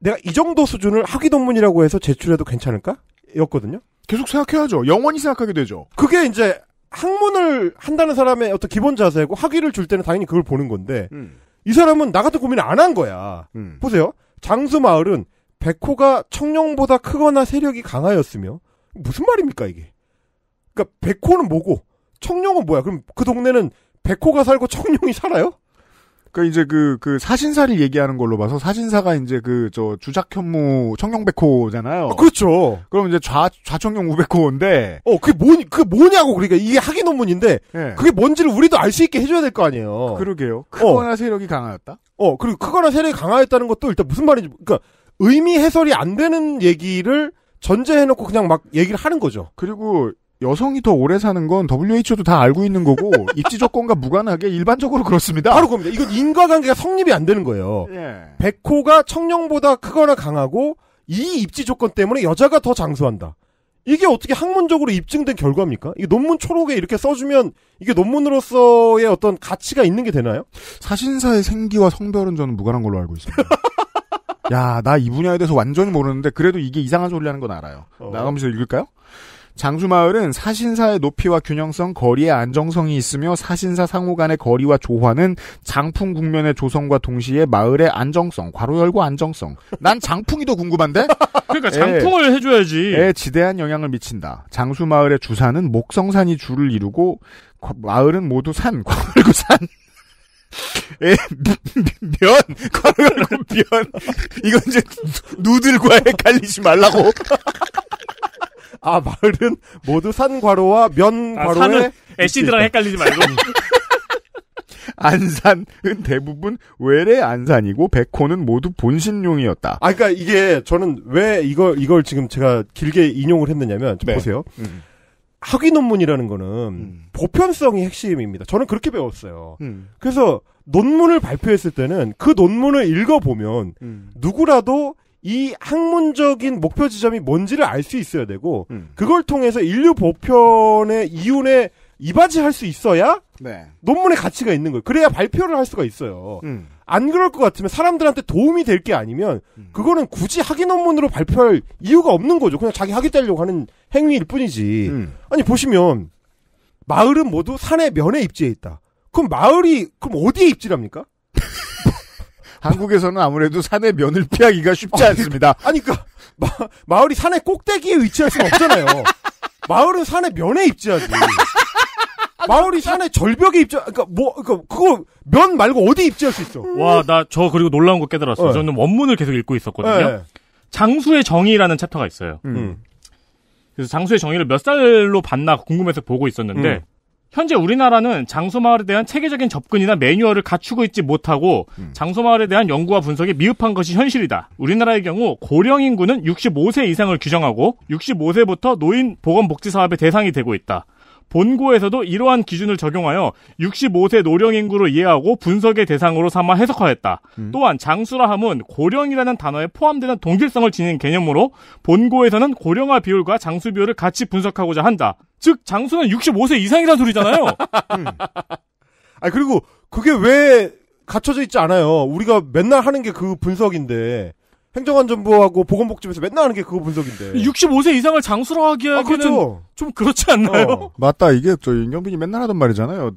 내가 이 정도 수준을 학위 논문이라고 해서 제출해도 괜찮을까? 였거든요. 계속 생각해야죠. 영원히 생각하게 되죠. 그게 이제 학문을 한다는 사람의 어떤 기본 자세고 학위를 줄 때는 당연히 그걸 보는 건데 음. 이 사람은 나 같은 고민을 안 한 거야. 음. 보세요. 장수 마을은 백호가 청룡보다 크거나 세력이 강하였으며 무슨 말입니까 이게? 그러니까 백호는 뭐고 청룡은 뭐야? 그럼 그 동네는 백호가 살고 청룡이 살아요? 그러니까 이제 그, 그 사신사를 얘기하는 걸로 봐서 사신사가 이제 그, 저, 주작현무 청룡백호잖아요. 아, 그렇죠. 그럼 이제 좌, 좌청룡 우백호인데. 어, 그게 뭐, 그 뭐냐고, 그러니까. 이게 학위 논문인데. 네. 그게 뭔지를 우리도 알 수 있게 해줘야 될 거 아니에요. 그러게요. 어. 크거나 어. 세력이 강하였다? 어, 그리고 크거나 세력이 강하였다는 것도 일단 무슨 말인지, 그러니까 의미 해설이 안 되는 얘기를 전제해놓고 그냥 막 얘기를 하는 거죠. 그리고 여성이 더 오래 사는 건 WHO도 다 알고 있는 거고 [laughs] 입지 조건과 무관하게 일반적으로 그렇습니다. 바로 그겁니다. 이건 인과관계가 성립이 안 되는 거예요. 예. 백호가 청룡보다 크거나 강하고 이 입지 조건 때문에 여자가 더 장수한다. 이게 어떻게 학문적으로 입증된 결과입니까? 이게 논문 초록에 이렇게 써주면 이게 논문으로서의 어떤 가치가 있는 게 되나요? 사신사의 생기와 성별은 저는 무관한 걸로 알고 있습니다. [laughs] 야, 나 이 분야에 대해서 완전히 모르는데 그래도 이게 이상한 소리라는 건 알아요. 어. 나가면서 읽을까요? 장수마을은 사신사의 높이와 균형성, 거리의 안정성이 있으며 사신사 상호 간의 거리와 조화는 장풍 국면의 조성과 동시에 마을의 안정성, 괄호 열고 안정성. 난 장풍이 더 궁금한데? [laughs] 그러니까 장풍을 에, 예. 해줘야지. 에 지대한 영향을 미친다. 장수마을의 주산은 목성산이 주를 이루고 마을은 모두 산, 괄호 [laughs] 열고 산. 에, 면 과로열고 면 이건 이제 누들과 헷갈리지 말라고. 아 마을은 모두 산 과로와 아, 면 과로에 애쉬드랑 헷갈리지 말고. [laughs] 안산은 대부분 외래 안산이고 백호는 모두 본신용이었다. 아 그러니까 이게 저는 왜 이걸 이걸 지금 제가 길게 인용을 했느냐면 네. 보세요. 음. 학위 논문이라는 거는 음. 보편성이 핵심입니다. 저는 그렇게 배웠어요. 음. 그래서 논문을 발표했을 때는 그 논문을 읽어보면 음. 누구라도 이 학문적인 목표 지점이 뭔지를 알 수 있어야 되고 음. 그걸 통해서 인류 보편의 이윤에 이바지할 수 있어야 네. 논문의 가치가 있는 거예요. 그래야 발표를 할 수가 있어요. 음. 안 그럴 것 같으면 사람들한테 도움이 될 게 아니면 음. 그거는 굳이 학위 논문으로 발표할 이유가 없는 거죠. 그냥 자기 학위 따려고 하는 행위일 뿐이지. 음. 아니 보시면 마을은 모두 산의 면에 입지해 있다. 그럼 마을이 그럼 어디에 입지랍니까? [laughs] 한국에서는 아무래도 산의 면을 피하기가 쉽지 않습니다. 아니 그러니까 마, 마을이 산의 꼭대기에 위치할 수는 없잖아요. [laughs] 마을은 산의 면에 입지하지. 아, 마을이 산의 절벽에 입자. 그니까뭐그니까 뭐, 그러니까 그거 면 말고 어디 입지할 수 있어. 와나 저 그리고 놀라운 거 깨달았어. 네. 저는 원문을 계속 읽고 있었거든요. 네. 장수의 정의라는 챕터가 있어요. 음. 음. 그래서 장수의 정의를 몇 살로 봤나 궁금해서 보고 있었는데 음. 현재 우리나라는 장수마을에 대한 체계적인 접근이나 매뉴얼을 갖추고 있지 못하고 음. 장수마을에 대한 연구와 분석이 미흡한 것이 현실이다. 우리나라의 경우 고령 인구는 65세 이상을 규정하고 65세부터 노인 보건복지 사업의 대상이 되고 있다. 본고에서도 이러한 기준을 적용하여 65세 노령 인구를 이해하고 분석의 대상으로 삼아 해석하였다. 음. 또한 장수라함은 고령이라는 단어에 포함되는 동질성을 지닌 개념으로 본고에서는 고령화 비율과 장수 비율을 같이 분석하고자 한다. 즉 장수는 65세 이상이라는 소리잖아요. [laughs] 음. 아 그리고 그게 왜 갖춰져 있지 않아요. 우리가 맨날 하는 게 그 분석인데 행정안전부하고 보건복지부에서 맨날 하는 게 그거 분석인데. 65세 이상을 장수로 하기에는 아, 그렇죠. 좀 그렇지 않나요? 어. 맞다. 이게 저 윤경빈이 맨날 하던 말이잖아요.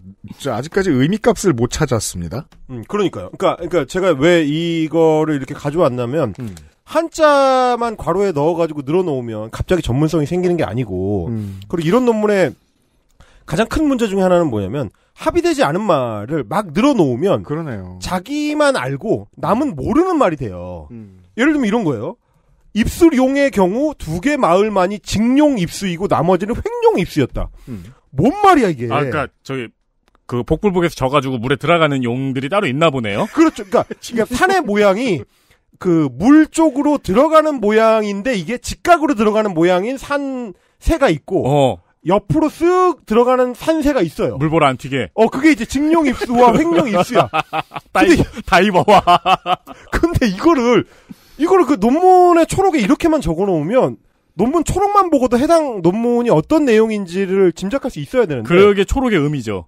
아직까지 의미값을 못 찾았습니다. 음, 그러니까요. 그러니까 그러니까 제가 왜 이거를 이렇게 가져왔냐면 음. 한자만 괄호에 넣어가지고 늘어놓으면 갑자기 전문성이 생기는 게 아니고 음. 그리고 이런 논문에 가장 큰 문제 중에 하나는 뭐냐면 합의되지 않은 말을 막 늘어놓으면 그러네요. 자기만 알고 남은 모르는 말이 돼요. 음. 예를 들면 이런 거예요. 입술용의 경우 두 개 마을만이 직용 입수이고 나머지는 횡령 입수였다. 음. 뭔 말이야 이게? 아, 그러니까 저기 그 복불복에서 져가지고 물에 들어가는 용들이 따로 있나 보네요. 그렇죠. 그러니까, 그러 [laughs] 산의 모양이 그 물 쪽으로 들어가는 모양인데 이게 직각으로 들어가는 모양인 산새가 있고 어. 옆으로 쓱 들어가는 산새가 있어요. 물보라 안 튀게. 어, 그게 이제 직룡 입수와 횡령 입수야. [laughs] 다이, 근데, 다이버와. [laughs] 근데 이거를 이거를그 논문의 초록에 이렇게만 적어놓으면 논문 초록만 보고도 해당 논문이 어떤 내용인지를 짐작할 수 있어야 되는데. 그게 초록의 의미죠.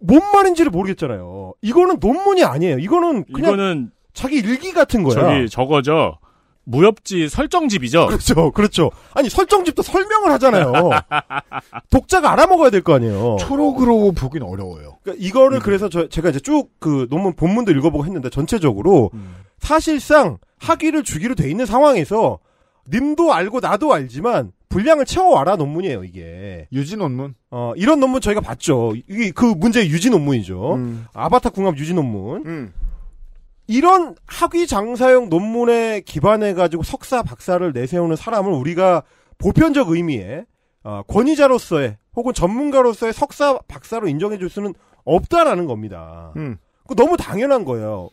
뭔 말인지를 모르겠잖아요. 이거는 논문이 아니에요. 이거는 그냥 이거는 자기 일기 같은 거야. 저기 저거죠. 무협지 설정집이죠. 그렇죠, 그렇죠. 아니 설정집도 설명을 하잖아요. [laughs] 독자가 알아먹어야 될 거 아니에요. 초록으로 보긴 어려워요. 그러니까 이거를 음. 그래서 저, 제가 이제 쭉 그 논문 본문도 읽어보고 했는데 전체적으로 음. 사실상 학위를 주기로 돼 있는 상황에서 님도 알고 나도 알지만 분량을 채워와라 논문이에요 이게 유지 논문 어 이런 논문 저희가 봤죠 이게 그 문제 유지 논문이죠 음. 아바타 궁합 유지 논문 음. 이런 학위 장사용 논문에 기반해 가지고 석사 박사를 내세우는 사람을 우리가 보편적 의미의 어, 권위자로서의 혹은 전문가로서의 석사 박사로 인정해 줄 수는 없다라는 겁니다 음. 그 너무 당연한 거예요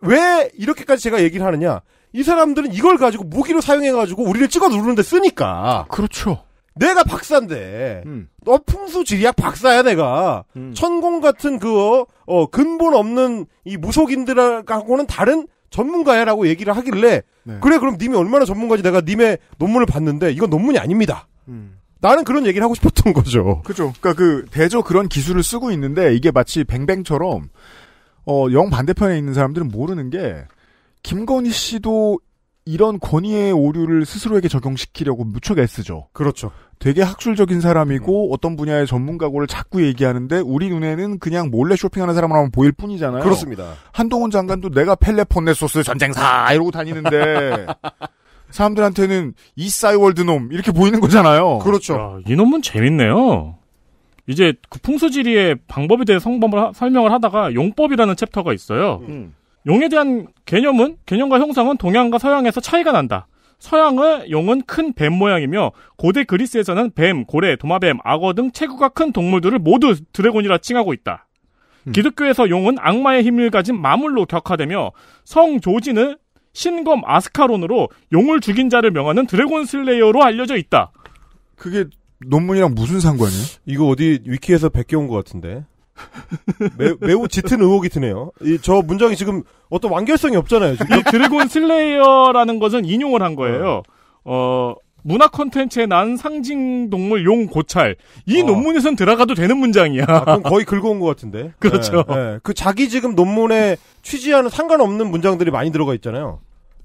왜 이렇게까지 제가 얘기를 하느냐? 이 사람들은 이걸 가지고 무기로 사용해가지고 우리를 찍어 누르는데 쓰니까. 그렇죠. 내가 박사인데, 음. 너 풍수지리학 박사야, 내가. 음. 천공 같은 그, 어, 근본 없는 이 무속인들하고는 다른 전문가야라고 얘기를 하길래, 네. 그래, 그럼 님이 얼마나 전문가지 내가 님의 논문을 봤는데, 이건 논문이 아닙니다. 음. 나는 그런 얘기를 하고 싶었던 거죠. 그죠. 그니까 그, 대조 그런 기술을 쓰고 있는데, 이게 마치 뱅뱅처럼, 어, 영 반대편에 있는 사람들은 모르는 게 김건희 씨도 이런 권위의 오류를 스스로에게 적용시키려고 무척 애쓰죠. 그렇죠. 되게 학술적인 사람이고 음. 어떤 분야의 전문가고를 자꾸 얘기하는데 우리 눈에는 그냥 몰래 쇼핑하는 사람으로만 보일 뿐이잖아요. 그렇습니다. 한동훈 장관도 내가 펠레폰네 소스 전쟁사 이러고 다니는데 사람들한테는 이 싸이월드 놈 이렇게 보이는 거잖아요. 그렇죠. 이 놈은 재밌네요. 이제 그 풍수지리의 방법에 대해 성범을 하, 설명을 하다가 용법이라는 챕터가 있어요. 음. 음. 용에 대한 개념은 개념과 형상은 동양과 서양에서 차이가 난다. 서양의 용은 큰 뱀 모양이며 고대 그리스에서는 뱀, 고래, 도마뱀, 악어 등 체구가 큰 동물들을 모두 드래곤이라 칭하고 있다. 음. 기독교에서 용은 악마의 힘을 가진 마물로 격화되며 성 조지는 신검 아스카론으로 용을 죽인 자를 명하는 드래곤 슬레이어로 알려져 있다. 그게 논문이랑 무슨 상관이에요? 이거 어디 위키에서 베껴온 것 같은데. 매, 우 짙은 의혹이 드네요. 이, 저 문장이 지금 어떤 완결성이 없잖아요. 지금. 이 드래곤 슬레이어라는 것은 인용을 한 거예요. 어, 어 문화 콘텐츠의 난 상징 동물 용 고찰. 이 어. 논문에선 들어가도 되는 문장이야. 아, 그럼 거의 긁어온 것 같은데. [laughs] 그렇죠. 네, 네. 그 자기 지금 논문에 취지하는 상관없는 문장들이 많이 들어가 있잖아요.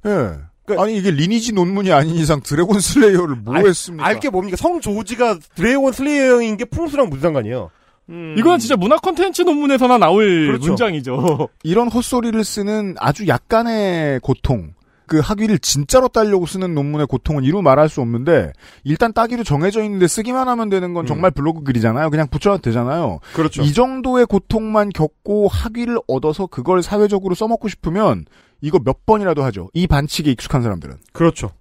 예. 네. 그러니까 아니 이게 리니지 논문이 아닌 이상 드래곤 슬레이어를 뭐 알, 했습니까? 알게 뭡니까? 성 조지가 드래곤 슬레이어인 게 풍수랑 무슨 상관이에요? 음... 이건 진짜 문화 컨텐츠 논문에서나 나올 그렇죠. 문장이죠. [laughs] 이런 헛소리를 쓰는 아주 약간의 고통. 그 학위를 진짜로 따려고 쓰는 논문의 고통은 이루 말할 수 없는데 일단 따기로 정해져 있는데 쓰기만 하면 되는 건 음. 정말 블로그 글이잖아요. 그냥 붙여도 되잖아요. 그렇죠. 이 정도의 고통만 겪고 학위를 얻어서 그걸 사회적으로 써먹고 싶으면 이거 몇 번이라도 하죠. 이 반칙에 익숙한 사람들은. 그렇죠.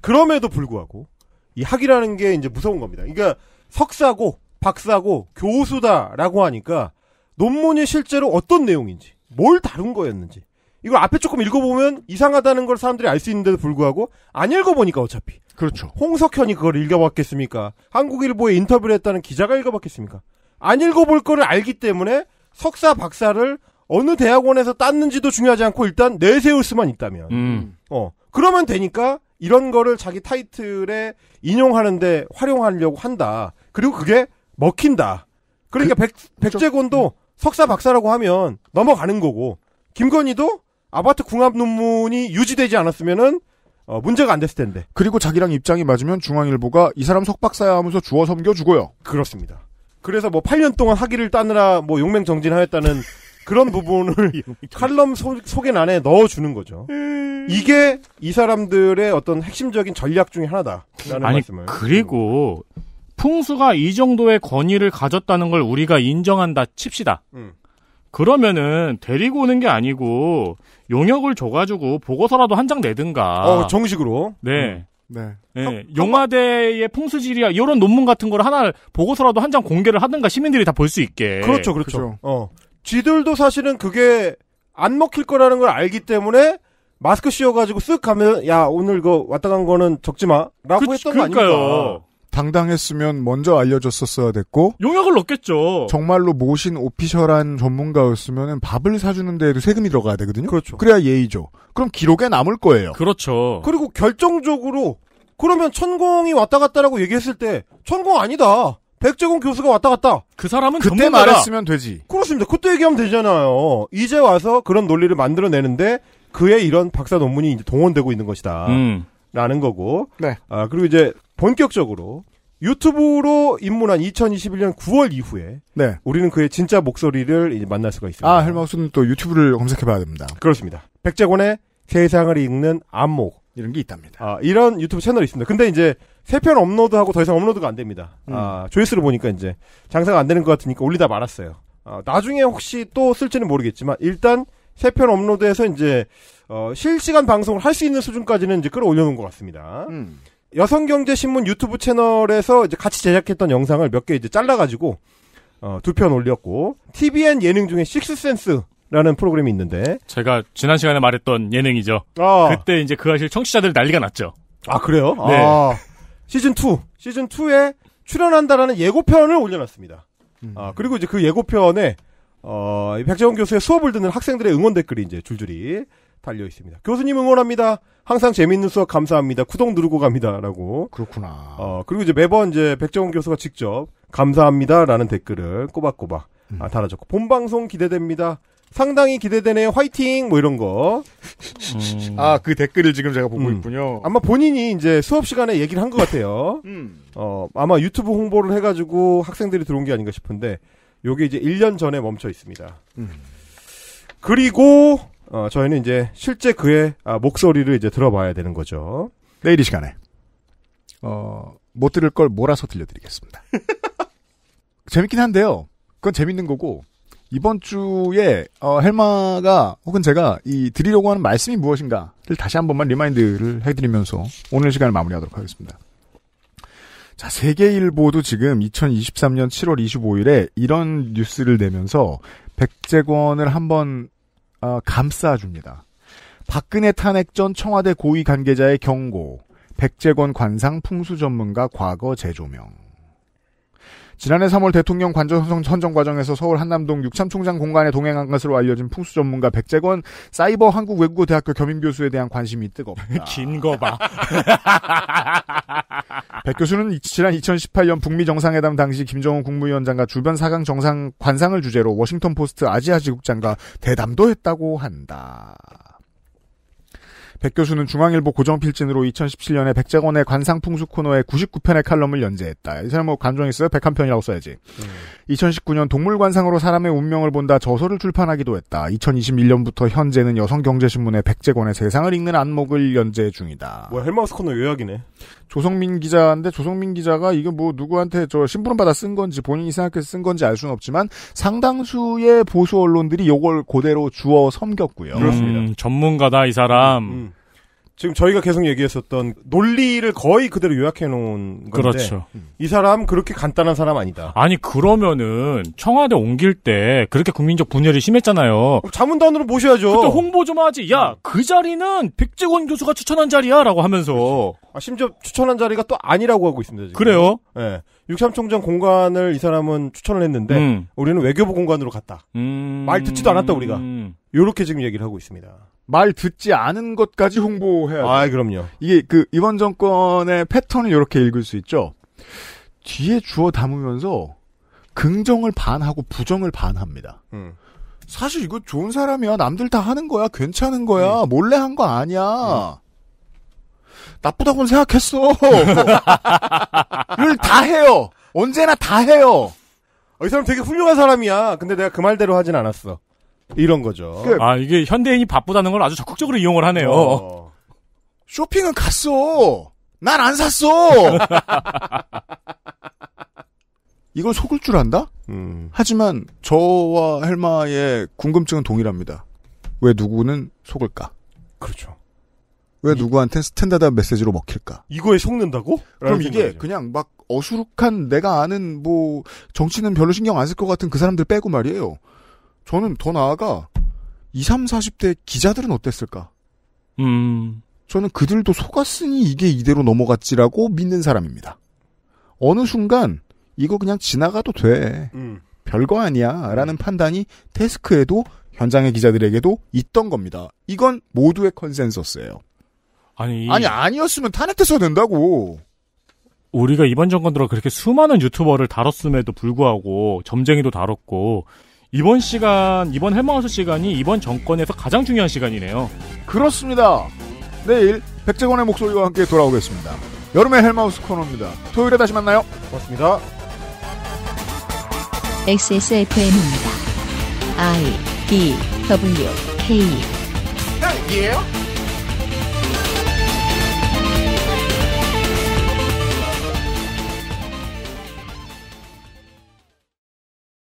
그럼에도 불구하고 이 학이라는 게 이제 무서운 겁니다. 그러니까 석사고 박사고 교수다라고 하니까 논문이 실제로 어떤 내용인지 뭘 다룬 거였는지 이걸 앞에 조금 읽어보면 이상하다는 걸 사람들이 알 수 있는데도 불구하고 안 읽어보니까 어차피 그렇죠. 홍석현이 그걸 읽어봤겠습니까? 한국일보에 인터뷰를 했다는 기자가 읽어봤겠습니까? 안 읽어볼 거를 알기 때문에 석사 박사를 어느 대학원에서 땄는지도 중요하지 않고 일단 내세울 수만 있다면 음. 어 그러면 되니까 이런 거를 자기 타이틀에 인용하는데 활용하려고 한다. 그리고 그게 먹힌다. 그러니까 그, 백, 백재곤도 음. 석사 박사라고 하면 넘어가는 거고 김건희도 아파트 궁합 논문이 유지되지 않았으면은 어, 문제가 안 됐을 텐데. 그리고 자기랑 입장이 맞으면 중앙일보가 이 사람 석박사야 하면서 주워 섬겨주고요. 그렇습니다. 그래서 뭐 8년 동안 학위를 따느라 뭐 용맹정진하였다는 그런 부분을 [laughs] 칼럼 소, 개개 안에 넣어주는 거죠. 음. 이게 이 사람들의 어떤 핵심적인 전략 중의 하나다라는 아니, 말씀을. 그리고 풍수가 이 정도의 권위를 가졌다는 걸 우리가 인정한다 칩시다. 음. 그러면은 데리고 오는 게 아니고 용역을 줘가지고 보고서라도 한 장 내든가. 어, 정식으로. 네. 음. 네. 네. 용화대의 풍수지리야 이런 논문 같은 걸 하나 를 보고서라도 한 장 공개를 하든가 시민들이 다 볼 수 있게. 그렇죠, 그렇죠. 그렇죠. 어. 쥐들도 사실은 그게 안 먹힐 거라는 걸 알기 때문에 마스크 씌워가지고 쓱 가면 야 오늘 이거 그 왔다 간 거는 적지 마라고 그, 했던 거 아닙니까? 당당했으면 먼저 알려줬었어야 됐고 용약을 넣겠죠. 정말로 모신 오피셜한 전문가였으면 밥을 사주는 데에도 세금이 들어가야 되거든요. 그렇죠. 그래야 예의죠. 그럼 기록에 남을 거예요. 그렇죠. 그리고 결정적으로 그러면 천공이 왔다 갔다라고 얘기했을 때 천공 아니다. 백재공 교수가 왔다 갔다. 그 사람은 그때 전문가다. 말했으면 되지. 그렇습니다. 그때 얘기하면 되잖아요. 이제 와서 그런 논리를 만들어내는데 그의 이런 박사 논문이 이제 동원되고 있는 것이다. 음. 라는 거고. 네. 아, 그리고 이제 본격적으로 유튜브로 입문한 2021년 9월 이후에 네. 우리는 그의 진짜 목소리를 이제 만날 수가 있습니다. 아, 헬마우스는 또 유튜브를 검색해봐야 됩니다. 그렇습니다. 백재곤의 세상을 읽는 안목 이런 게 있답니다. 아, 이런 유튜브 채널이 있습니다. 근데 이제 세편 업로드하고 더 이상 업로드가 안 됩니다. 음. 아, 조회수를 보니까 이제 장사가 안 되는 것 같으니까 올리다 말았어요. 아, 나중에 혹시 또 쓸지는 모르겠지만 일단 세 편 업로드해서 이제 어, 실시간 방송을 할 수 있는 수준까지는 이제 끌어올려놓은 것 같습니다. 음. 여성경제신문 유튜브 채널에서 이제 같이 제작했던 영상을 몇 개 이제 잘라가지고 어, 두 편 올렸고 TVN 예능 중에 식스센스 라는 프로그램이 있는데 제가 지난 시간에 말했던 예능이죠. 아. 그때 이제 그 사실 청취자들 난리가 났죠. 아 그래요? 네. 아. 시즌 2, 시즌 2에 출연한다라는 예고편을 올려놨습니다. 음. 아, 그리고 이제 그 예고편에 어, 백재원 교수의 수업을 듣는 학생들의 응원 댓글이 이제 줄줄이 달려 있습니다. 교수님 응원합니다. 항상 재밌는 수업 감사합니다. 구독 누르고 갑니다라고. 그렇구나. 어, 그리고 이제 매번 이제 백재원 교수가 직접 감사합니다라는 댓글을 꼬박꼬박 아, 음. 아, 달아줬고 본 방송 기대됩니다. 상당히 기대되네요. 화이팅! 뭐 이런 거. 음. 아, 그 댓글을 지금 제가 보고 음. 있군요. 아마 본인이 이제 수업 시간에 얘기를 한 것 같아요. [laughs] 음. 어, 아마 유튜브 홍보를 해가지고 학생들이 들어온 게 아닌가 싶은데, 요게 이제 1년 전에 멈춰 있습니다. 음. 그리고, 어, 저희는 이제 실제 그의 아, 목소리를 이제 들어봐야 되는 거죠. 내일 이 시간에, 어, 못 들을 걸 몰아서 들려드리겠습니다. [laughs] 재밌긴 한데요. 그건 재밌는 거고, 이번 주에 어, 헬마가 혹은 제가 이 드리려고 하는 말씀이 무엇인가를 다시 한 번만 리마인드를 해드리면서 오늘 시간을 마무리하도록 하겠습니다. 자, 세계일보도 지금 2023년 7월 25일에 이런 뉴스를 내면서 백제권을 한번 어, 감싸줍니다. 박근혜 탄핵 전 청와대 고위 관계자의 경고, 백제권 관상 풍수 전문가 과거 재조명. 지난해 3월 대통령 관저 선정 과정에서 서울 한남동 육참총장 공간에 동행한 것으로 알려진 풍수 전문가 백재건 사이버 한국 외국어대학교 겸임 교수에 대한 관심이 뜨겁다. [laughs] 긴 거 봐. [laughs] 백 교수는 지난 2018년 북미 정상회담 당시 김정은 국무위원장과 주변 사강 정상 관상을 주제로 워싱턴 포스트 아시아 지국장과 대담도 했다고 한다. 백 교수는 중앙일보 고정필진으로 2017년에 백재권의 관상풍수 코너에 99편의 칼럼을 연재했다. 이 사람 뭐 감정 있어요? 101편이라고 써야지. 음. 2019년 동물관상으로 사람의 운명을 본다 저서를 출판하기도 했다. 2021년부터 현재는 여성경제신문의 백재권의 세상을 읽는 안목을 연재 중이다. 뭐 헬마우스 코너 요약이네. 조성민 기자인데 조성민 기자가 이게 뭐 누구한테 저 신부름 받아 쓴 건지 본인이 생각해서 쓴 건지 알 수는 없지만 상당수의 보수 언론들이 요걸 그대로 주워 섬겼고요. 음, 그렇습니다. 전문가다 이 사람. 음, 음. 지금 저희가 계속 얘기했었던 논리를 거의 그대로 요약해 놓은 건데 그렇죠. 이 사람 그렇게 간단한 사람 아니다. 아니 그러면은 청와대 옮길 때 그렇게 국민적 분열이 심했잖아요. 자문단으로 모셔야죠. 그때 홍보 좀 하지. 야그 음. 자리는 백재원 교수가 추천한 자리야라고 하면서 아, 심지어 추천한 자리가 또 아니라고 하고 있습니다. 지금. 그래요? 예. 네. 육삼총장 공간을 이 사람은 추천을 했는데 음. 우리는 외교부 공간으로 갔다. 음. 말 듣지도 않았다 우리가. 요렇게 지금 얘기를 하고 있습니다. 말 듣지 않은 것까지 홍보해야 돼. 아, 그럼요. 이게 그 이번 정권의 패턴을 이렇게 읽을 수 있죠. 뒤에 주워 담으면서 긍정을 반하고 부정을 반합니다. 음. 사실 이거 좋은 사람이야. 남들 다 하는 거야. 괜찮은 거야. 음. 몰래 한 거 아니야. 음. 나쁘다고는 생각했어. 를 다 해요. 언제나 다 해요. 어, 이 사람 되게 훌륭한 사람이야. 근데 내가 그 말대로 하진 않았어. 이런 거죠. 그, 아, 이게 현대인이 바쁘다는 걸 아주 적극적으로 이용을 하네요. 어. 쇼핑은 갔어. 난 안 샀어. [laughs] 이걸 속을 줄 안다? 음. 하지만 저와 헬마의 궁금증은 동일합니다. 왜 누구는 속을까? 그렇죠. 왜 누구한테 스탠다드 한 메시지로 먹힐까? 이거에 속는다고? 그럼 이게 생이죠 그냥 막 어수룩한 내가 아는 뭐 정치는 별로 신경 안 쓸 것 같은 그 사람들 빼고 말이에요. 저는 더 나아가 2 30, 40대 기자들은 어땠을까? 음. 저는 그들도 속았으니 이게 이대로 넘어갔지라고 믿는 사람입니다. 어느 순간 이거 그냥 지나가도 돼. 음. 별거 아니야. 라는 판단이 데스크에도 현장의 기자들에게도 있던 겁니다. 이건 모두의 컨센서스예요. 아니 아니 아니었으면 탄핵했어야 된다고. 우리가 이번 정권 들어 그렇게 수많은 유튜버를 다뤘음에도 불구하고 점쟁이도 다뤘고 이번 시간 이번 헬마우스 시간이 이번 정권에서 가장 중요한 시간이네요. 그렇습니다. 내일 백재권의 목소리와 함께 돌아오겠습니다. 여름의 헬마우스 코너입니다. 토요일에 다시 만나요. 고맙습니다. XSFM입니다. I D W K. y e